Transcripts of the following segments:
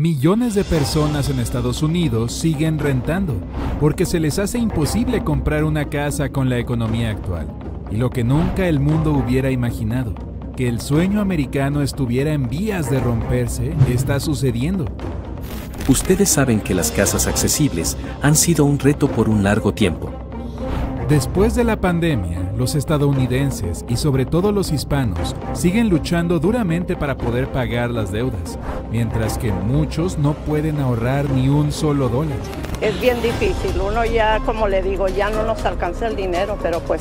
Millones de personas en Estados Unidos siguen rentando porque se les hace imposible comprar una casa con la economía actual. Y lo que nunca el mundo hubiera imaginado, que el sueño americano estuviera en vías de romperse, está sucediendo. Ustedes saben que las casas accesibles han sido un reto por un largo tiempo. Después de la pandemia, los estadounidenses y sobre todo los hispanos siguen luchando duramente para poder pagar las deudas, mientras que muchos no pueden ahorrar ni un solo dólar. Es bien difícil, uno ya, como le digo, ya no nos alcanza el dinero, pero pues,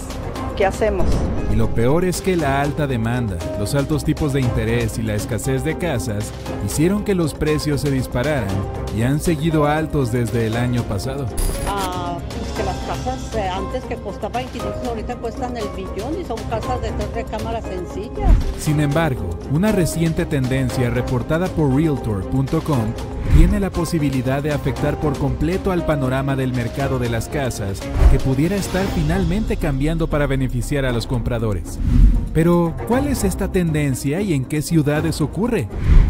¿qué hacemos? Y lo peor es que la alta demanda, los altos tipos de interés y la escasez de casas hicieron que los precios se dispararan y han seguido altos desde el año pasado. Ah, las casas eh, antes que costaban 22 ahorita cuestan el billón y son casas de tres recámaras sencillas. Sin embargo, una reciente tendencia reportada por realtor.com tiene la posibilidad de afectar por completo al panorama del mercado de las casas, que pudiera estar finalmente cambiando para beneficiar a los compradores. Pero, ¿cuál es esta tendencia y en qué ciudades ocurre?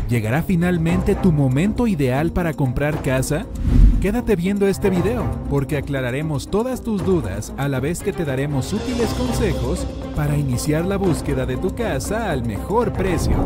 ¿Llegará finalmente tu momento ideal para comprar casa? Quédate viendo este video porque aclararemos todas tus dudas a la vez que te daremos útiles consejos para iniciar la búsqueda de tu casa al mejor precio.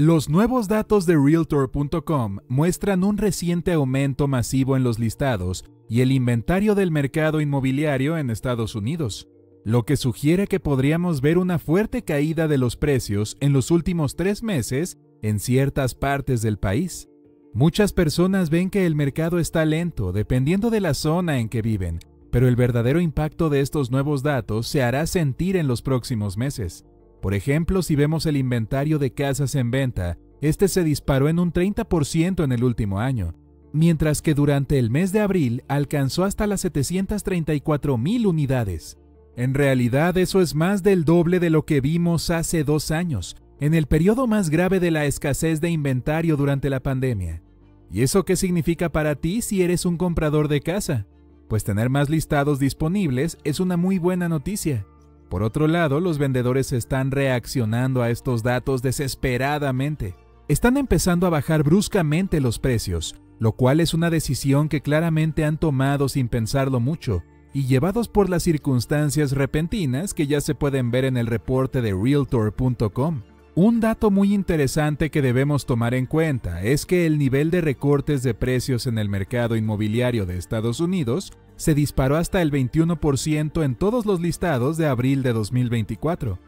Los nuevos datos de Realtor.com muestran un reciente aumento masivo en los listados y el inventario del mercado inmobiliario en Estados Unidos, lo que sugiere que podríamos ver una fuerte caída de los precios en los últimos tres meses en ciertas partes del país. Muchas personas ven que el mercado está lento dependiendo de la zona en que viven, pero el verdadero impacto de estos nuevos datos se hará sentir en los próximos meses. Por ejemplo, si vemos el inventario de casas en venta, este se disparó en un 30% en el último año, mientras que durante el mes de abril alcanzó hasta las 734 mil unidades. En realidad eso es más del doble de lo que vimos hace dos años, en el periodo más grave de la escasez de inventario durante la pandemia. ¿Y eso qué significa para ti si eres un comprador de casa? Pues tener más listados disponibles es una muy buena noticia. Por otro lado, los vendedores están reaccionando a estos datos desesperadamente. Están empezando a bajar bruscamente los precios, lo cual es una decisión que claramente han tomado sin pensarlo mucho, y llevados por las circunstancias repentinas que ya se pueden ver en el reporte de realtor.com. Un dato muy interesante que debemos tomar en cuenta es que el nivel de recortes de precios en el mercado inmobiliario de Estados Unidos se disparó hasta el 21% en todos los listados de abril de 2024.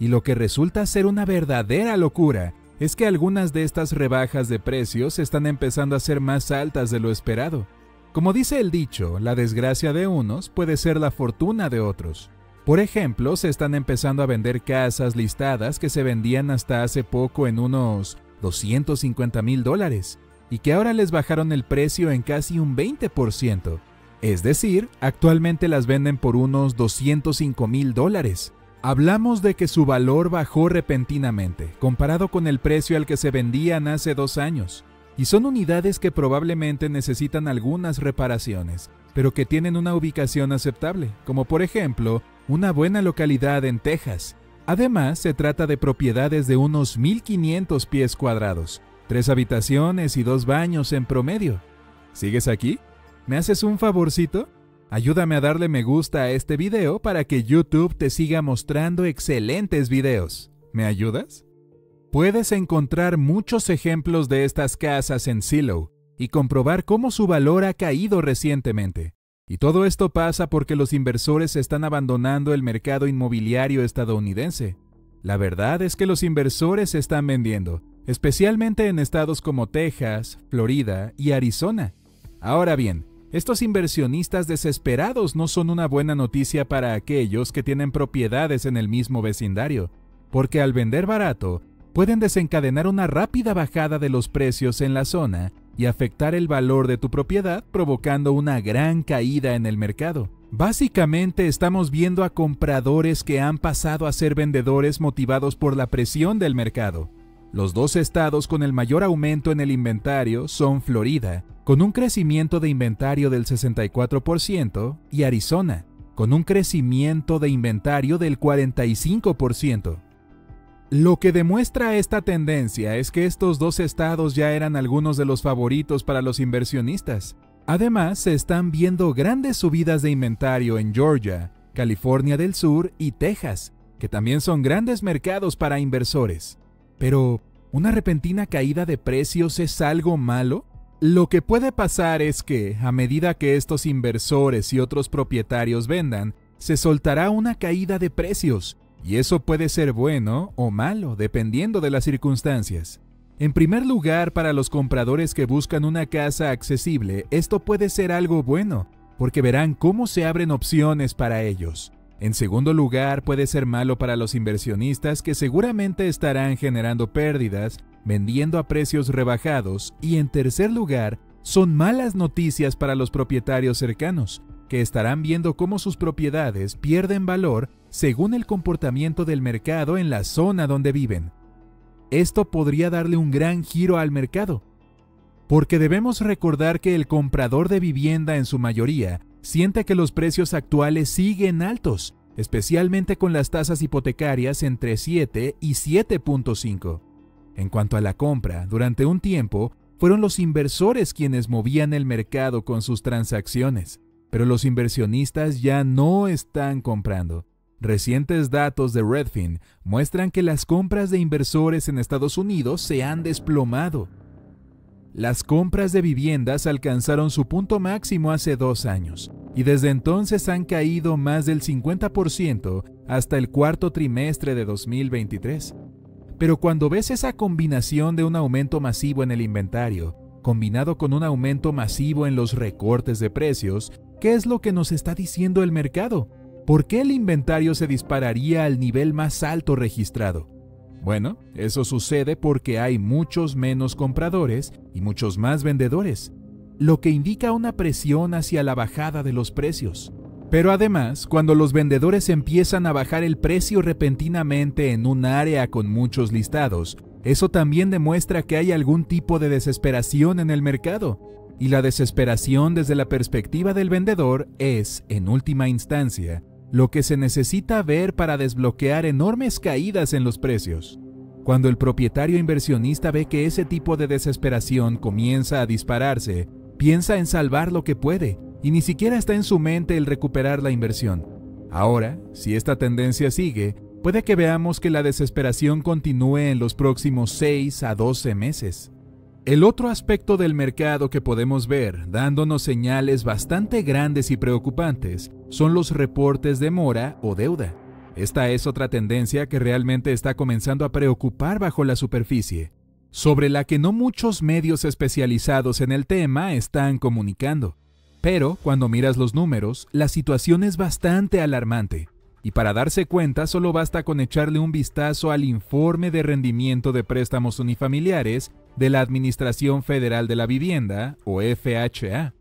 Y lo que resulta ser una verdadera locura es que algunas de estas rebajas de precios están empezando a ser más altas de lo esperado. Como dice el dicho, la desgracia de unos puede ser la fortuna de otros. Por ejemplo, se están empezando a vender casas listadas que se vendían hasta hace poco en unos 250 mil dólares y que ahora les bajaron el precio en casi un 20%. Es decir, actualmente las venden por unos 205 mil dólares. Hablamos de que su valor bajó repentinamente, comparado con el precio al que se vendían hace dos años. Y son unidades que probablemente necesitan algunas reparaciones, pero que tienen una ubicación aceptable, como por ejemplo, una buena localidad en Texas. Además, se trata de propiedades de unos 1.500 pies cuadrados, tres habitaciones y dos baños en promedio. ¿Sigues aquí? ¿Me haces un favorcito? Ayúdame a darle me gusta a este video para que YouTube te siga mostrando excelentes videos. ¿Me ayudas? Puedes encontrar muchos ejemplos de estas casas en Silo y comprobar cómo su valor ha caído recientemente. Y todo esto pasa porque los inversores están abandonando el mercado inmobiliario estadounidense. La verdad es que los inversores están vendiendo, especialmente en estados como Texas, Florida y Arizona. Ahora bien, estos inversionistas desesperados no son una buena noticia para aquellos que tienen propiedades en el mismo vecindario, porque al vender barato, pueden desencadenar una rápida bajada de los precios en la zona y afectar el valor de tu propiedad provocando una gran caída en el mercado. Básicamente estamos viendo a compradores que han pasado a ser vendedores motivados por la presión del mercado. Los dos estados con el mayor aumento en el inventario son Florida con un crecimiento de inventario del 64%, y Arizona, con un crecimiento de inventario del 45%. Lo que demuestra esta tendencia es que estos dos estados ya eran algunos de los favoritos para los inversionistas. Además, se están viendo grandes subidas de inventario en Georgia, California del Sur y Texas, que también son grandes mercados para inversores. Pero, ¿una repentina caída de precios es algo malo? Lo que puede pasar es que, a medida que estos inversores y otros propietarios vendan, se soltará una caída de precios, y eso puede ser bueno o malo, dependiendo de las circunstancias. En primer lugar, para los compradores que buscan una casa accesible, esto puede ser algo bueno, porque verán cómo se abren opciones para ellos. En segundo lugar, puede ser malo para los inversionistas que seguramente estarán generando pérdidas, vendiendo a precios rebajados y en tercer lugar, son malas noticias para los propietarios cercanos, que estarán viendo cómo sus propiedades pierden valor según el comportamiento del mercado en la zona donde viven. Esto podría darle un gran giro al mercado, porque debemos recordar que el comprador de vivienda en su mayoría siente que los precios actuales siguen altos, especialmente con las tasas hipotecarias entre 7 y 7.5. En cuanto a la compra, durante un tiempo fueron los inversores quienes movían el mercado con sus transacciones, pero los inversionistas ya no están comprando. Recientes datos de Redfin muestran que las compras de inversores en Estados Unidos se han desplomado las compras de viviendas alcanzaron su punto máximo hace dos años y desde entonces han caído más del 50% hasta el cuarto trimestre de 2023. Pero cuando ves esa combinación de un aumento masivo en el inventario, combinado con un aumento masivo en los recortes de precios, ¿qué es lo que nos está diciendo el mercado? ¿Por qué el inventario se dispararía al nivel más alto registrado? Bueno, eso sucede porque hay muchos menos compradores y muchos más vendedores, lo que indica una presión hacia la bajada de los precios. Pero además, cuando los vendedores empiezan a bajar el precio repentinamente en un área con muchos listados, eso también demuestra que hay algún tipo de desesperación en el mercado. Y la desesperación desde la perspectiva del vendedor es, en última instancia, lo que se necesita ver para desbloquear enormes caídas en los precios. Cuando el propietario inversionista ve que ese tipo de desesperación comienza a dispararse, piensa en salvar lo que puede y ni siquiera está en su mente el recuperar la inversión. Ahora, si esta tendencia sigue, puede que veamos que la desesperación continúe en los próximos 6 a 12 meses. El otro aspecto del mercado que podemos ver, dándonos señales bastante grandes y preocupantes, son los reportes de mora o deuda. Esta es otra tendencia que realmente está comenzando a preocupar bajo la superficie, sobre la que no muchos medios especializados en el tema están comunicando. Pero cuando miras los números, la situación es bastante alarmante. Y para darse cuenta solo basta con echarle un vistazo al informe de rendimiento de préstamos unifamiliares de la Administración Federal de la Vivienda, o FHA.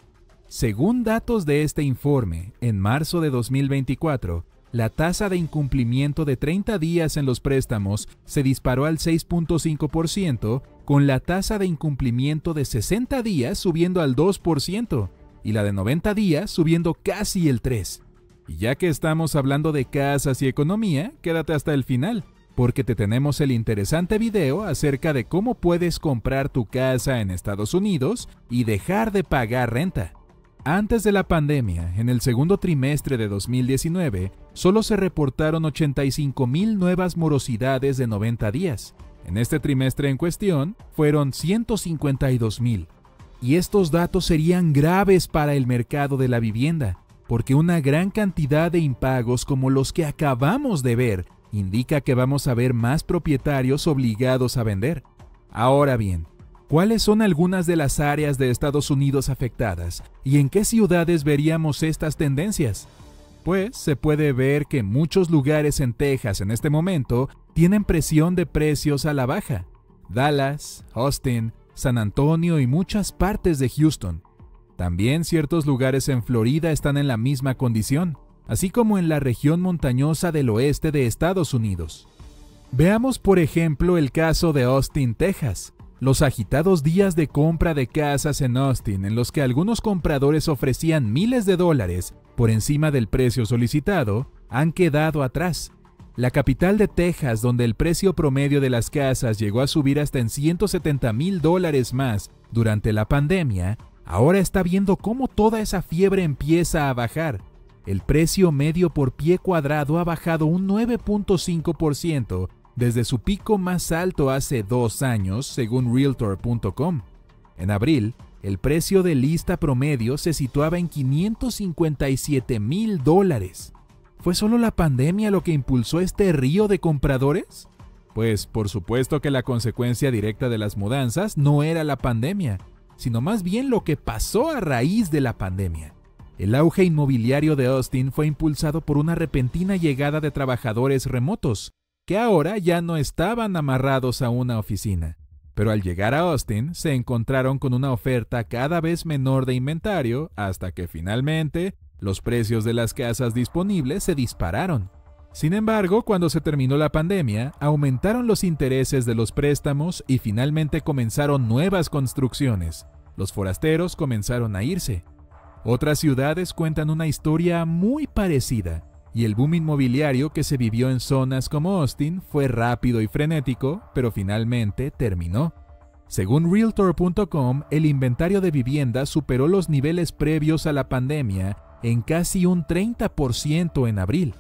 Según datos de este informe, en marzo de 2024, la tasa de incumplimiento de 30 días en los préstamos se disparó al 6.5%, con la tasa de incumplimiento de 60 días subiendo al 2% y la de 90 días subiendo casi el 3%. Y ya que estamos hablando de casas y economía, quédate hasta el final, porque te tenemos el interesante video acerca de cómo puedes comprar tu casa en Estados Unidos y dejar de pagar renta. Antes de la pandemia, en el segundo trimestre de 2019, solo se reportaron mil nuevas morosidades de 90 días. En este trimestre en cuestión, fueron 152.000. Y estos datos serían graves para el mercado de la vivienda, porque una gran cantidad de impagos como los que acabamos de ver indica que vamos a ver más propietarios obligados a vender. Ahora bien, ¿cuáles son algunas de las áreas de Estados Unidos afectadas y en qué ciudades veríamos estas tendencias? Pues se puede ver que muchos lugares en Texas en este momento tienen presión de precios a la baja. Dallas, Austin, San Antonio y muchas partes de Houston. También ciertos lugares en Florida están en la misma condición, así como en la región montañosa del oeste de Estados Unidos. Veamos por ejemplo el caso de Austin, Texas. Los agitados días de compra de casas en Austin, en los que algunos compradores ofrecían miles de dólares por encima del precio solicitado, han quedado atrás. La capital de Texas, donde el precio promedio de las casas llegó a subir hasta en 170 mil dólares más durante la pandemia, Ahora está viendo cómo toda esa fiebre empieza a bajar. El precio medio por pie cuadrado ha bajado un 9.5% desde su pico más alto hace dos años, según Realtor.com. En abril, el precio de lista promedio se situaba en 557 mil dólares. ¿Fue solo la pandemia lo que impulsó este río de compradores? Pues por supuesto que la consecuencia directa de las mudanzas no era la pandemia, sino más bien lo que pasó a raíz de la pandemia. El auge inmobiliario de Austin fue impulsado por una repentina llegada de trabajadores remotos, que ahora ya no estaban amarrados a una oficina. Pero al llegar a Austin se encontraron con una oferta cada vez menor de inventario hasta que finalmente los precios de las casas disponibles se dispararon. Sin embargo, cuando se terminó la pandemia, aumentaron los intereses de los préstamos y finalmente comenzaron nuevas construcciones. Los forasteros comenzaron a irse. Otras ciudades cuentan una historia muy parecida, y el boom inmobiliario que se vivió en zonas como Austin fue rápido y frenético, pero finalmente terminó. Según Realtor.com, el inventario de viviendas superó los niveles previos a la pandemia en casi un 30% en abril.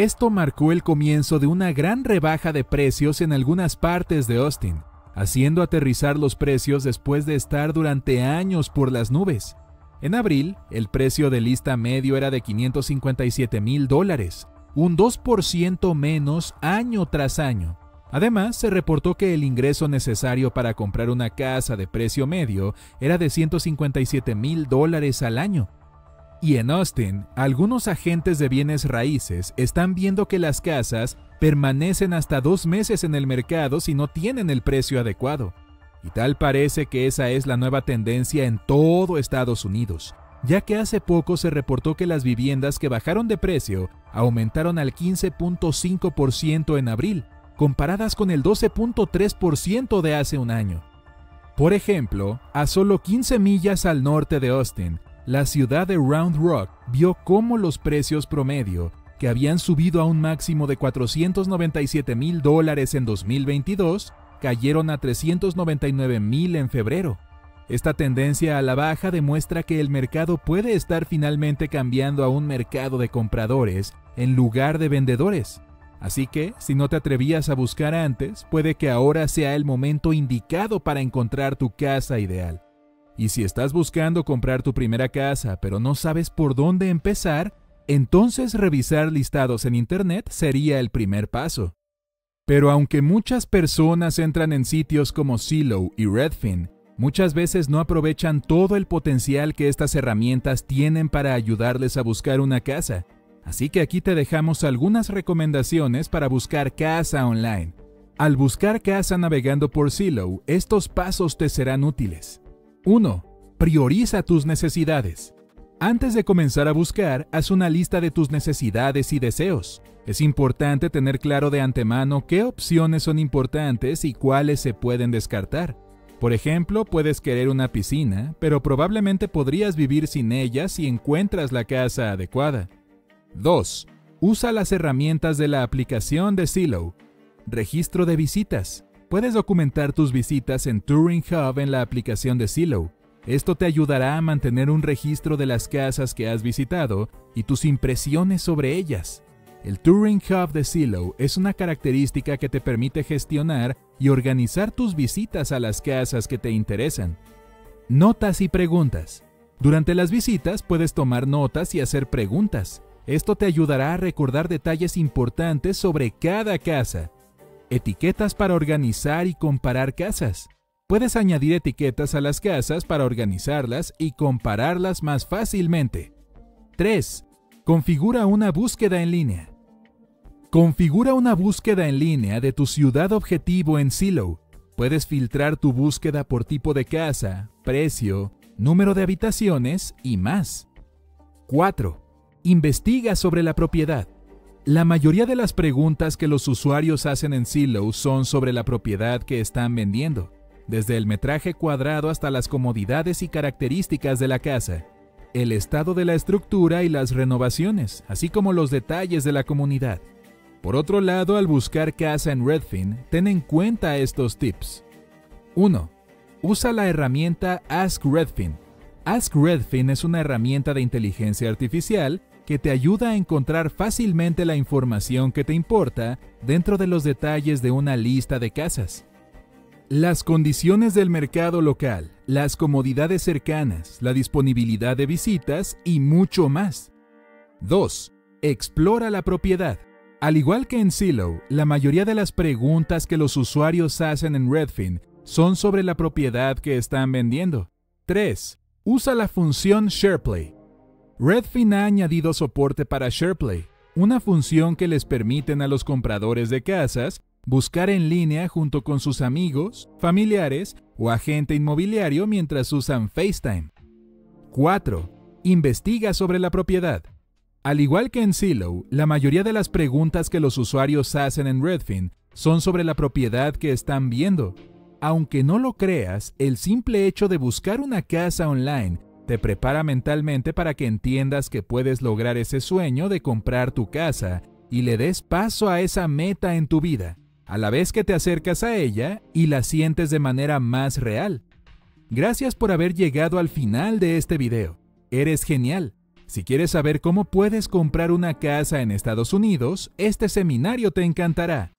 Esto marcó el comienzo de una gran rebaja de precios en algunas partes de Austin, haciendo aterrizar los precios después de estar durante años por las nubes. En abril, el precio de lista medio era de 557 mil dólares, un 2% menos año tras año. Además, se reportó que el ingreso necesario para comprar una casa de precio medio era de 157 mil dólares al año, y en Austin, algunos agentes de bienes raíces están viendo que las casas permanecen hasta dos meses en el mercado si no tienen el precio adecuado. Y tal parece que esa es la nueva tendencia en todo Estados Unidos, ya que hace poco se reportó que las viviendas que bajaron de precio aumentaron al 15.5% en abril, comparadas con el 12.3% de hace un año. Por ejemplo, a solo 15 millas al norte de Austin, la ciudad de Round Rock vio cómo los precios promedio, que habían subido a un máximo de 497 mil dólares en 2022, cayeron a 399 mil en febrero. Esta tendencia a la baja demuestra que el mercado puede estar finalmente cambiando a un mercado de compradores en lugar de vendedores. Así que, si no te atrevías a buscar antes, puede que ahora sea el momento indicado para encontrar tu casa ideal. Y si estás buscando comprar tu primera casa pero no sabes por dónde empezar, entonces revisar listados en Internet sería el primer paso. Pero aunque muchas personas entran en sitios como Zillow y Redfin, muchas veces no aprovechan todo el potencial que estas herramientas tienen para ayudarles a buscar una casa. Así que aquí te dejamos algunas recomendaciones para buscar casa online. Al buscar casa navegando por Zillow, estos pasos te serán útiles. 1. Prioriza tus necesidades. Antes de comenzar a buscar, haz una lista de tus necesidades y deseos. Es importante tener claro de antemano qué opciones son importantes y cuáles se pueden descartar. Por ejemplo, puedes querer una piscina, pero probablemente podrías vivir sin ella si encuentras la casa adecuada. 2. Usa las herramientas de la aplicación de Silo. Registro de visitas. Puedes documentar tus visitas en Touring Hub en la aplicación de Silo. Esto te ayudará a mantener un registro de las casas que has visitado y tus impresiones sobre ellas. El Touring Hub de Silo es una característica que te permite gestionar y organizar tus visitas a las casas que te interesan. Notas y preguntas. Durante las visitas puedes tomar notas y hacer preguntas. Esto te ayudará a recordar detalles importantes sobre cada casa Etiquetas para organizar y comparar casas. Puedes añadir etiquetas a las casas para organizarlas y compararlas más fácilmente. 3. Configura una búsqueda en línea. Configura una búsqueda en línea de tu ciudad objetivo en Silo. Puedes filtrar tu búsqueda por tipo de casa, precio, número de habitaciones y más. 4. Investiga sobre la propiedad. La mayoría de las preguntas que los usuarios hacen en Silo son sobre la propiedad que están vendiendo, desde el metraje cuadrado hasta las comodidades y características de la casa, el estado de la estructura y las renovaciones, así como los detalles de la comunidad. Por otro lado, al buscar casa en Redfin, ten en cuenta estos tips. 1. Usa la herramienta Ask Redfin. Ask Redfin es una herramienta de inteligencia artificial que te ayuda a encontrar fácilmente la información que te importa dentro de los detalles de una lista de casas. Las condiciones del mercado local, las comodidades cercanas, la disponibilidad de visitas y mucho más. 2. Explora la propiedad. Al igual que en Silo, la mayoría de las preguntas que los usuarios hacen en Redfin son sobre la propiedad que están vendiendo. 3. Usa la función SharePlay. Redfin ha añadido soporte para SharePlay, una función que les permiten a los compradores de casas buscar en línea junto con sus amigos, familiares o agente inmobiliario mientras usan FaceTime. 4. Investiga sobre la propiedad. Al igual que en Silo, la mayoría de las preguntas que los usuarios hacen en Redfin son sobre la propiedad que están viendo. Aunque no lo creas, el simple hecho de buscar una casa online te prepara mentalmente para que entiendas que puedes lograr ese sueño de comprar tu casa y le des paso a esa meta en tu vida, a la vez que te acercas a ella y la sientes de manera más real. Gracias por haber llegado al final de este video. Eres genial. Si quieres saber cómo puedes comprar una casa en Estados Unidos, este seminario te encantará.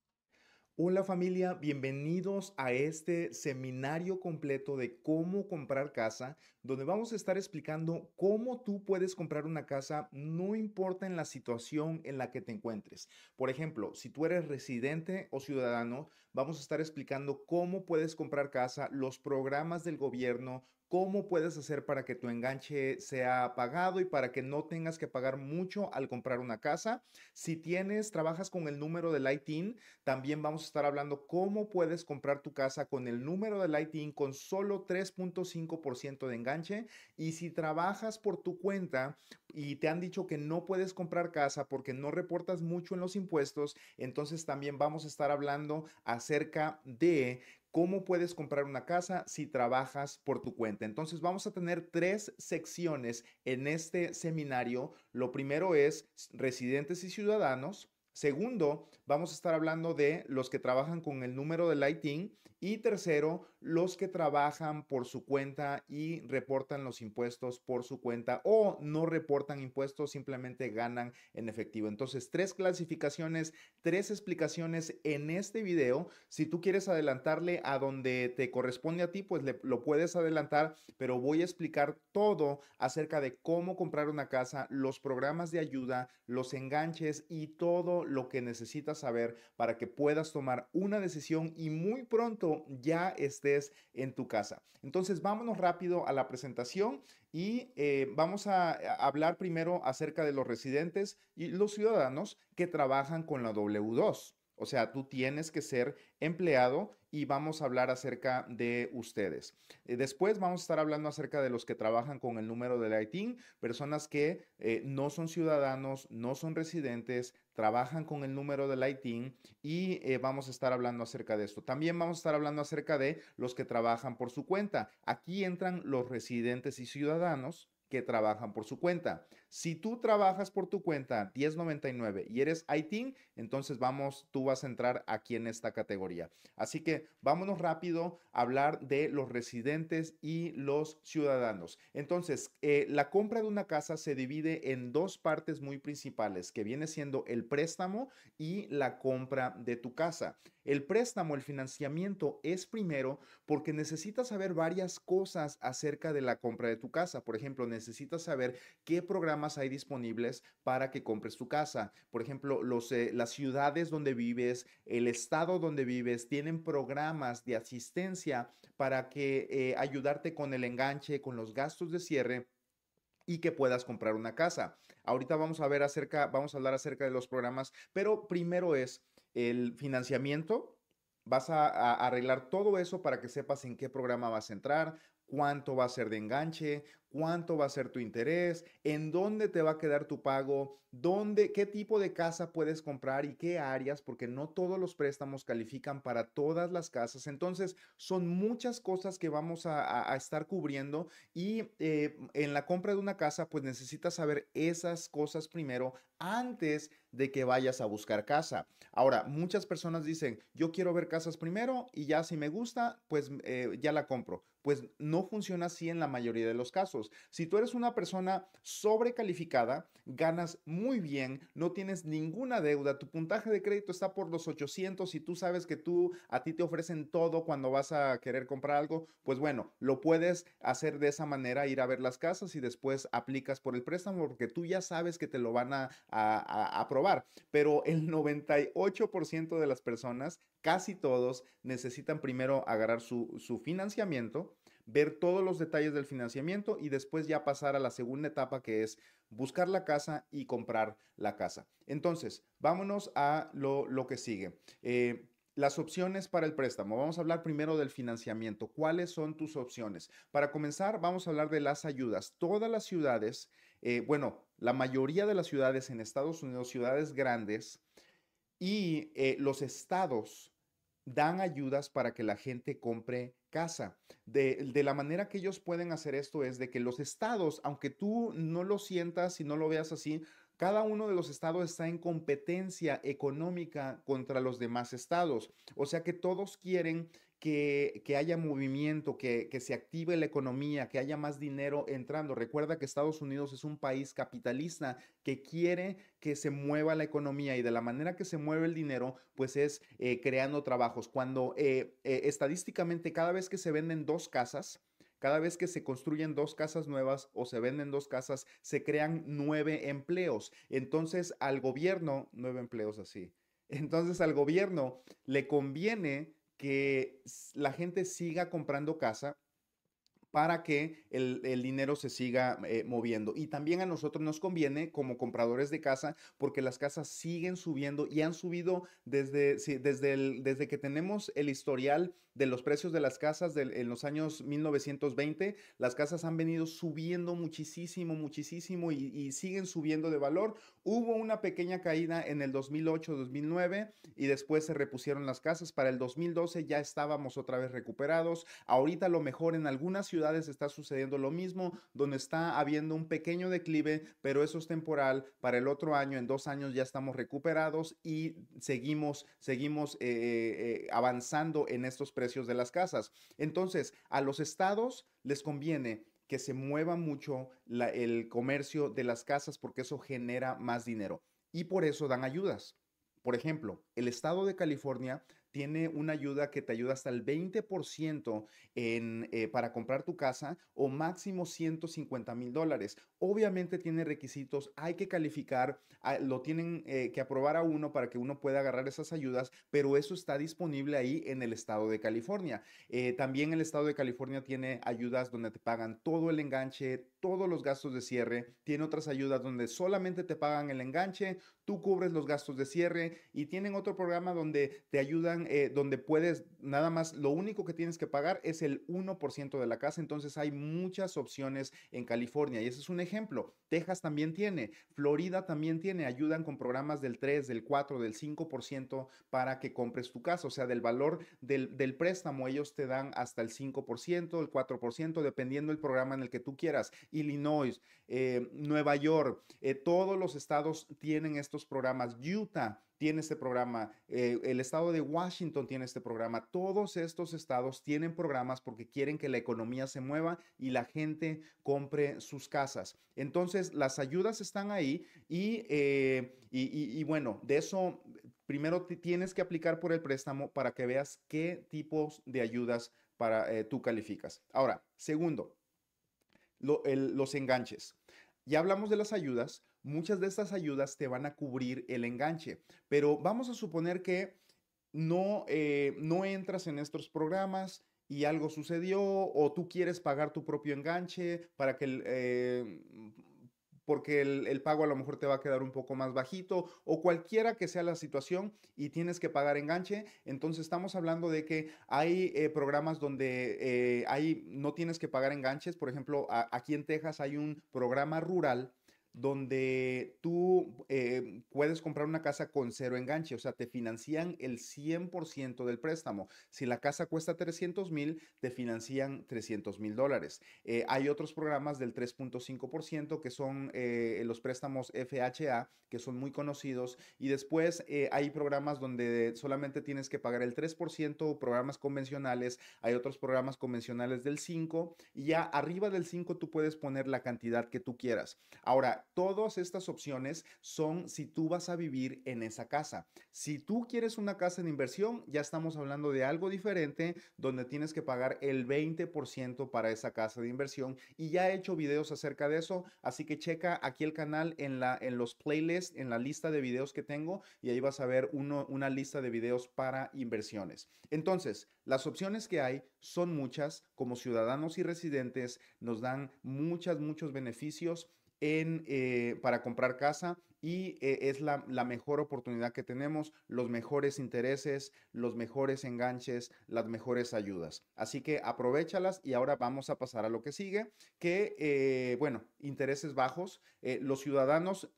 Hola familia, bienvenidos a este seminario completo de cómo comprar casa, donde vamos a estar explicando cómo tú puedes comprar una casa no importa en la situación en la que te encuentres. Por ejemplo, si tú eres residente o ciudadano, vamos a estar explicando cómo puedes comprar casa, los programas del gobierno, ¿Cómo puedes hacer para que tu enganche sea pagado y para que no tengas que pagar mucho al comprar una casa? Si tienes, trabajas con el número de Lightin, también vamos a estar hablando cómo puedes comprar tu casa con el número de Lightin con solo 3.5% de enganche. Y si trabajas por tu cuenta, y te han dicho que no puedes comprar casa porque no reportas mucho en los impuestos, entonces también vamos a estar hablando acerca de cómo puedes comprar una casa si trabajas por tu cuenta. Entonces vamos a tener tres secciones en este seminario. Lo primero es residentes y ciudadanos. Segundo, vamos a estar hablando de los que trabajan con el número de Lighting Y tercero, los que trabajan por su cuenta y reportan los impuestos por su cuenta o no reportan impuestos, simplemente ganan en efectivo. Entonces, tres clasificaciones, tres explicaciones en este video. Si tú quieres adelantarle a donde te corresponde a ti, pues lo puedes adelantar, pero voy a explicar todo acerca de cómo comprar una casa, los programas de ayuda, los enganches y todo lo que necesitas saber para que puedas tomar una decisión y muy pronto ya estés en tu casa. Entonces, vámonos rápido a la presentación y eh, vamos a hablar primero acerca de los residentes y los ciudadanos que trabajan con la W2. O sea, tú tienes que ser empleado y vamos a hablar acerca de ustedes. Eh, después vamos a estar hablando acerca de los que trabajan con el número del ITIN, personas que eh, no son ciudadanos, no son residentes, trabajan con el número del ITIN y eh, vamos a estar hablando acerca de esto. También vamos a estar hablando acerca de los que trabajan por su cuenta. Aquí entran los residentes y ciudadanos que trabajan por su cuenta. Si tú trabajas por tu cuenta 1099 y eres ITIN, entonces vamos, tú vas a entrar aquí en esta categoría. Así que vámonos rápido a hablar de los residentes y los ciudadanos. Entonces, eh, la compra de una casa se divide en dos partes muy principales, que viene siendo el préstamo y la compra de tu casa. El préstamo, el financiamiento es primero porque necesitas saber varias cosas acerca de la compra de tu casa. Por ejemplo, necesitas saber qué programa hay disponibles para que compres tu casa. Por ejemplo, los, eh, las ciudades donde vives, el estado donde vives, tienen programas de asistencia para que eh, ayudarte con el enganche, con los gastos de cierre y que puedas comprar una casa. Ahorita vamos a ver acerca, vamos a hablar acerca de los programas, pero primero es el financiamiento. Vas a, arreglar todo eso para que sepas en qué programa vas a entrar, cuánto va a ser de enganche, cuánto va a ser tu interés, en dónde te va a quedar tu pago, dónde, qué tipo de casa puedes comprar y qué áreas, porque no todos los préstamos califican para todas las casas. Entonces, son muchas cosas que vamos a, estar cubriendo y eh, en la compra de una casa, pues necesitas saber esas cosas primero antes de que vayas a buscar casa. Ahora, muchas personas dicen, yo quiero ver casas primero y ya si me gusta, pues eh, ya la compro. Pues no funciona así en la mayoría de los casos. Si tú eres una persona sobrecalificada, ganas muy bien, no tienes ninguna deuda, tu puntaje de crédito está por los 800 y tú sabes que tú a ti te ofrecen todo cuando vas a querer comprar algo, pues bueno, lo puedes hacer de esa manera, ir a ver las casas y después aplicas por el préstamo porque tú ya sabes que te lo van a, aprobar. Pero el 98% de las personas, casi todos, necesitan primero agarrar su financiamiento ver todos los detalles del financiamiento y después ya pasar a la segunda etapa que es buscar la casa y comprar la casa. Entonces, vámonos a lo, que sigue. Eh, las opciones para el préstamo. Vamos a hablar primero del financiamiento. ¿Cuáles son tus opciones? Para comenzar, vamos a hablar de las ayudas. Todas las ciudades, eh, bueno, la mayoría de las ciudades en Estados Unidos, ciudades grandes, y eh, los estados dan ayudas para que la gente compre casa. De, de, la manera que ellos pueden hacer esto es de que los estados, aunque tú no lo sientas y no lo veas así, cada uno de los estados está en competencia económica contra los demás estados. O sea que todos quieren que, haya movimiento, que, se active la economía, que haya más dinero entrando. Recuerda que Estados Unidos es un país capitalista que quiere que se mueva la economía y de la manera que se mueve el dinero, pues es eh, creando trabajos. Cuando eh, eh, estadísticamente cada vez que se venden dos casas, cada vez que se construyen dos casas nuevas o se venden dos casas, se crean nueve empleos. Entonces al gobierno, nueve empleos así. Entonces al gobierno le conviene que la gente siga comprando casa para que el, dinero se siga eh, moviendo. Y también a nosotros nos conviene como compradores de casa porque las casas siguen subiendo y han subido desde, desde, desde que tenemos el historial de los precios de las casas en los años 1920, las casas han venido subiendo muchísimo, muchísimo y, siguen subiendo de valor. Hubo una pequeña caída en el 2008-2009 y después se repusieron las casas. Para el 2012 ya estábamos otra vez recuperados. Ahorita a lo mejor en algunas ciudades está sucediendo lo mismo, donde está habiendo un pequeño declive, pero eso es temporal. Para el otro año, en dos años ya estamos recuperados y seguimos, seguimos eh, eh, eh, avanzando en estos precios de las casas. Entonces, a los estados les conviene que se mueva mucho el comercio de las casas porque eso genera más dinero y por eso dan ayudas. Por ejemplo, el estado de California tiene una ayuda que te ayuda hasta el 20% en, eh, para comprar tu casa o máximo 150 mil dólares. Obviamente tiene requisitos, hay que calificar, ah, lo tienen eh, que aprobar a uno para que uno pueda agarrar esas ayudas, pero eso está disponible ahí en el estado de California. Eh, también el estado de California tiene ayudas donde te pagan todo el enganche, todos los gastos de cierre, tiene otras ayudas donde solamente te pagan el enganche, tú cubres los gastos de cierre y tienen otro programa donde te ayudan, eh, donde puedes nada más, lo único que tienes que pagar es el 1% de la casa, entonces hay muchas opciones en California y ese es un ejemplo. Texas también tiene, Florida también tiene, ayudan con programas del 3, del 4, del 5% para que compres tu casa, o sea, del valor del, préstamo ellos te dan hasta el 5%, el 4%, dependiendo del programa en el que tú quieras. Illinois, eh, Nueva York, eh, todos los estados tienen estos programas. Utah tiene este programa, eh, el estado de Washington tiene este programa, todos estos estados tienen programas porque quieren que la economía se mueva y la gente compre sus casas. Entonces, las ayudas están ahí y, eh, y, bueno, de eso primero tienes que aplicar por el préstamo para que veas qué tipos de ayudas para eh, tú calificas. Ahora, segundo, los enganches. Ya hablamos de las ayudas, muchas de estas ayudas te van a cubrir el enganche, pero vamos a suponer que no, eh, no entras en estos programas y algo sucedió o tú quieres pagar tu propio enganche para que el... Eh, porque el, pago a lo mejor te va a quedar un poco más bajito o cualquiera que sea la situación y tienes que pagar enganche. Entonces estamos hablando de que hay eh, programas donde hay, no tienes que pagar enganches. Por ejemplo, aquí en Texas hay un programa rural donde tú eh, puedes comprar una casa con cero enganche, o sea, te financian el 100% del préstamo. Si la casa cuesta 300 mil, te financian 300 mil dólares. Eh, hay otros programas del 3.5% que son eh, los préstamos FHA, que son muy conocidos, y después hay programas donde solamente tienes que pagar el 3%, programas convencionales, hay otros programas convencionales del 5, y ya arriba del 5 tú puedes poner la cantidad que tú quieras. Ahora, todas estas opciones son si tú vas a vivir en esa casa. Si tú quieres una casa de inversión, ya estamos hablando de algo diferente donde tienes que pagar el 20% para esa casa de inversión y ya he hecho videos acerca de eso, así que checa aquí el canal en la en los playlists, en la lista de videos que tengo y ahí vas a ver una lista de videos para inversiones. Entonces, las opciones que hay son muchas, como ciudadanos y residentes nos dan muchas muchos beneficios eh, para comprar casa y eh, es la, mejor oportunidad que tenemos, los mejores intereses, los mejores enganches, las mejores ayudas. Así que aprovechalas y ahora vamos a pasar a lo que sigue, que, eh, bueno, intereses bajos, los ciudadanos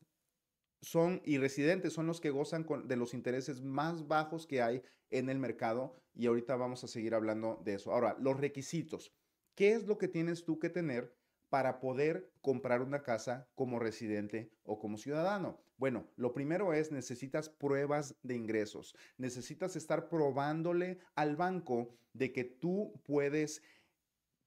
son y residentes son los que gozan de los intereses más bajos que hay en el mercado y ahorita vamos a seguir hablando de eso. Ahora, los requisitos. ¿Qué es lo que tienes tú que tener para poder comprar una casa como residente o como ciudadano? Bueno, lo primero es necesitas pruebas de ingresos. Necesitas estar probándole al banco de que tú puedes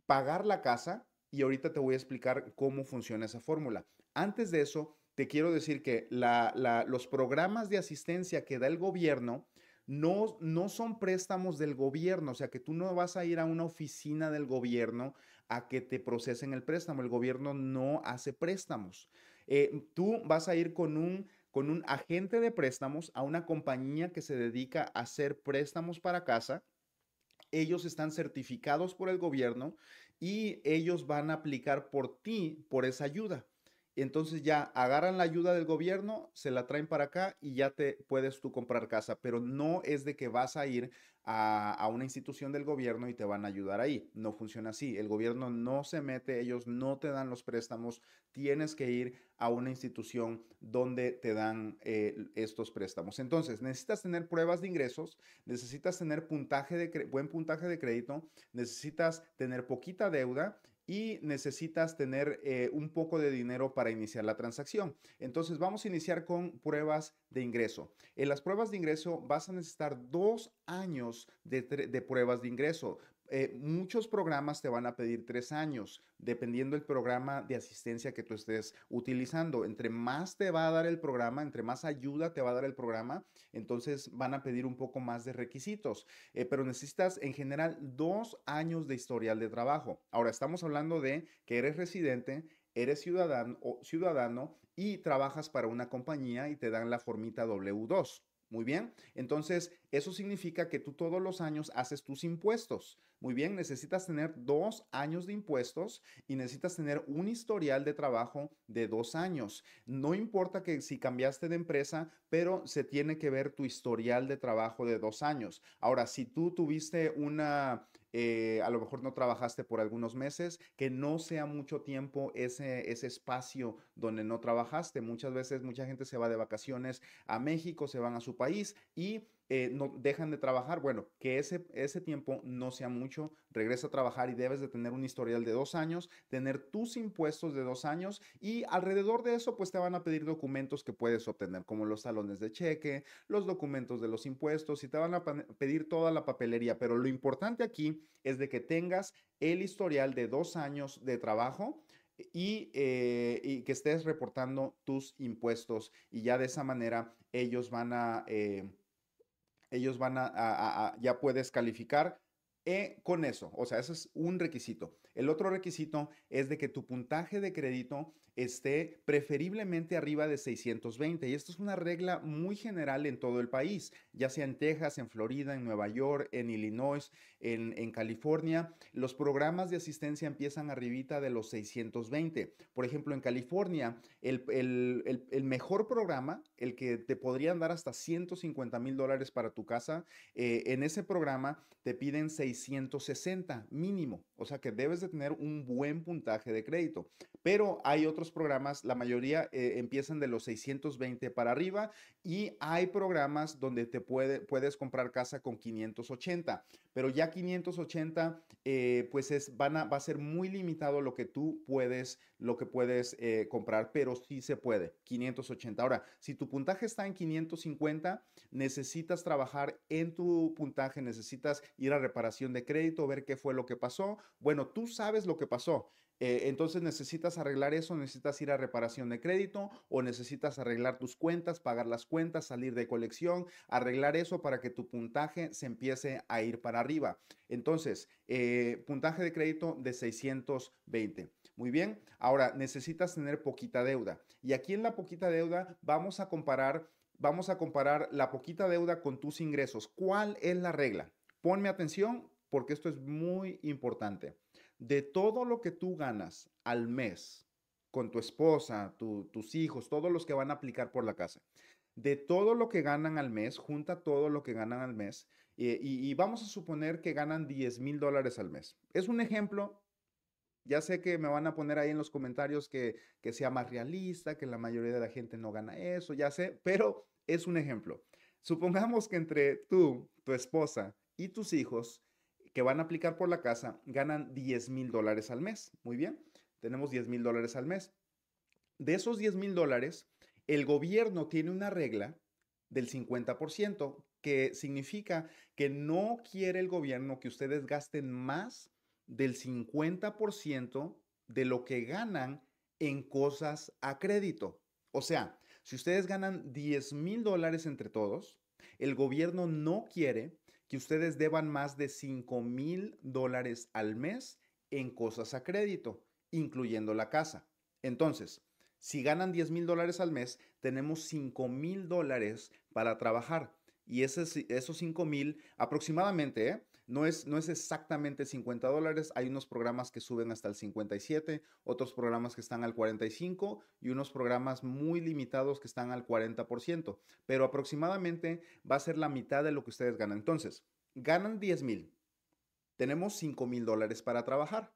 pagar la casa y ahorita te voy a explicar cómo funciona esa fórmula. Antes de eso, te quiero decir que los programas de asistencia que da el gobierno no, no son préstamos del gobierno, o sea que tú no vas a ir a una oficina del gobierno a que te procesen el préstamo. El gobierno no hace préstamos. Eh, tú vas a ir con un con un agente de préstamos a una compañía que se dedica a hacer préstamos para casa. Ellos están certificados por el gobierno y ellos van a aplicar por ti por esa ayuda entonces ya agarran la ayuda del gobierno, se la traen para acá y ya te puedes tú comprar casa, pero no es de que vas a ir a, una institución del gobierno y te van a ayudar ahí. No funciona así. El gobierno no se mete, ellos no te dan los préstamos, tienes que ir a una institución donde te dan eh, estos préstamos. Entonces, necesitas tener pruebas de ingresos, necesitas tener puntaje de buen puntaje de crédito, necesitas tener poquita deuda y necesitas tener eh, un poco de dinero para iniciar la transacción. Entonces vamos a iniciar con pruebas de ingreso. En las pruebas de ingreso vas a necesitar dos años de pruebas de ingreso. Eh, muchos programas te van a pedir tres años, dependiendo del programa de asistencia que tú estés utilizando. Entre más te va a dar el programa, entre más ayuda te va a dar el programa, entonces van a pedir un poco más de requisitos. Eh, pero necesitas en general dos años de historial de trabajo. Ahora, estamos hablando de que eres residente, eres ciudadano, ciudadano y trabajas para una compañía y te dan la formita W2. Muy bien, entonces eso significa que tú todos los años haces tus impuestos. Muy bien, necesitas tener dos años de impuestos y necesitas tener un historial de trabajo de dos años. No importa que si cambiaste de empresa, pero se tiene que ver tu historial de trabajo de dos años. Ahora, si tú tuviste una eh, a lo mejor no trabajaste por algunos meses, que no sea mucho tiempo ese, ese espacio donde no trabajaste. Muchas veces mucha gente se va de vacaciones a México, se van a su país y eh, dejan de trabajar. Bueno, que ese, ese tiempo no sea mucho, regresa a trabajar y debes de tener un historial de dos años, tener tus impuestos de dos años y alrededor de eso pues te van a pedir documentos que puedes obtener, como los salones de cheque, los documentos de los impuestos y te van a pedir toda la papelería. Pero lo importante aquí es de que tengas el historial de dos años de trabajo. Y, eh, que estés reportando tus impuestos y ya de esa manera ellos van a eh, ellos van a, ya puedes calificar eh, con eso. O sea, ese es un requisito. El otro requisito es de que tu puntaje de crédito esté preferiblemente arriba de 620. Y esto es una regla muy general en todo el país, ya sea en Texas, en Florida, en Nueva York, en Illinois, en, California. Los programas de asistencia empiezan arribita de los 620. Por ejemplo, en California, el, mejor programa, el que te podrían dar hasta 150 mil dólares para tu casa, eh, en ese programa te piden 660 mínimo. O sea que debes de tener un buen puntaje de crédito. Pero hay otros programas, la mayoría eh, empiezan de los 620 para arriba y hay programas donde te puedes comprar casa con 580, pero ya 580 eh, pues es, van a, va a ser muy limitado lo que tú puedes, lo que puedes eh, comprar, pero sí se puede, 580. Ahora, si tu puntaje está en 550, necesitas trabajar en tu puntaje, necesitas ir a reparación de crédito, ver qué fue lo que pasó. Bueno, tú sabes lo que pasó. Eh, entonces necesitas arreglar eso, necesitas ir a reparación de crédito o necesitas arreglar tus cuentas, pagar las cuentas, salir de colección, arreglar eso para que tu puntaje se empiece a ir para arriba. Entonces, eh, puntaje de crédito de 620. Muy bien, ahora necesitas tener poquita deuda. Y aquí en la poquita deuda vamos a comparar, vamos a comparar la poquita deuda con tus ingresos. ¿Cuál es la regla? Ponme atención porque esto es muy importante de todo lo que tú ganas al mes con tu esposa, tus hijos, todos los que van a aplicar por la casa, de todo lo que ganan al mes, junta todo lo que ganan al mes eh, y, vamos a suponer que ganan 10 mil dólares al mes. Es un ejemplo. Ya sé que me van a poner ahí en los comentarios que, que sea más realista, que la mayoría de la gente no gana eso, ya sé, pero es un ejemplo. Supongamos que entre tú, tu esposa y tus hijos que van a aplicar por la casa ganan 10 mil dólares al mes. Muy bien, tenemos 10 mil dólares al mes. De esos 10 mil dólares, el gobierno tiene una regla del 50%, que significa que no quiere el gobierno que ustedes gasten más del 50% de lo que ganan en cosas a crédito. O sea, si ustedes ganan 10 mil dólares entre todos, el gobierno no quiere que ustedes deban más de $5,000 mil dólares al mes en cosas a crédito, incluyendo la casa. Entonces, si ganan 10 mil dólares al mes, tenemos $5,000 mil dólares para trabajar. Y esos $5,000, mil aproximadamente, ¿eh? no es, no es exactamente 50 dólares, hay unos programas que suben hasta el 57, otros programas que están al 45 y unos programas muy limitados que están al 40%, pero aproximadamente va a ser la mitad de lo que ustedes ganan. Entonces, ganan 10,000. mil, tenemos 5 mil dólares para trabajar.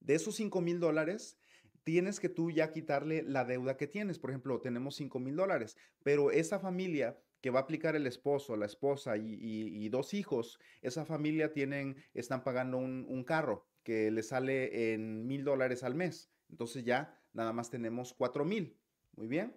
De esos 5 mil dólares, tienes que tú ya quitarle la deuda que tienes. Por ejemplo, tenemos 5 mil dólares, pero esa familia que va a aplicar el esposo, la esposa y, dos hijos, esa familia tienen, están pagando un, un carro que le sale en mil dólares al mes. Entonces ya nada más tenemos cuatro mil. Muy bien.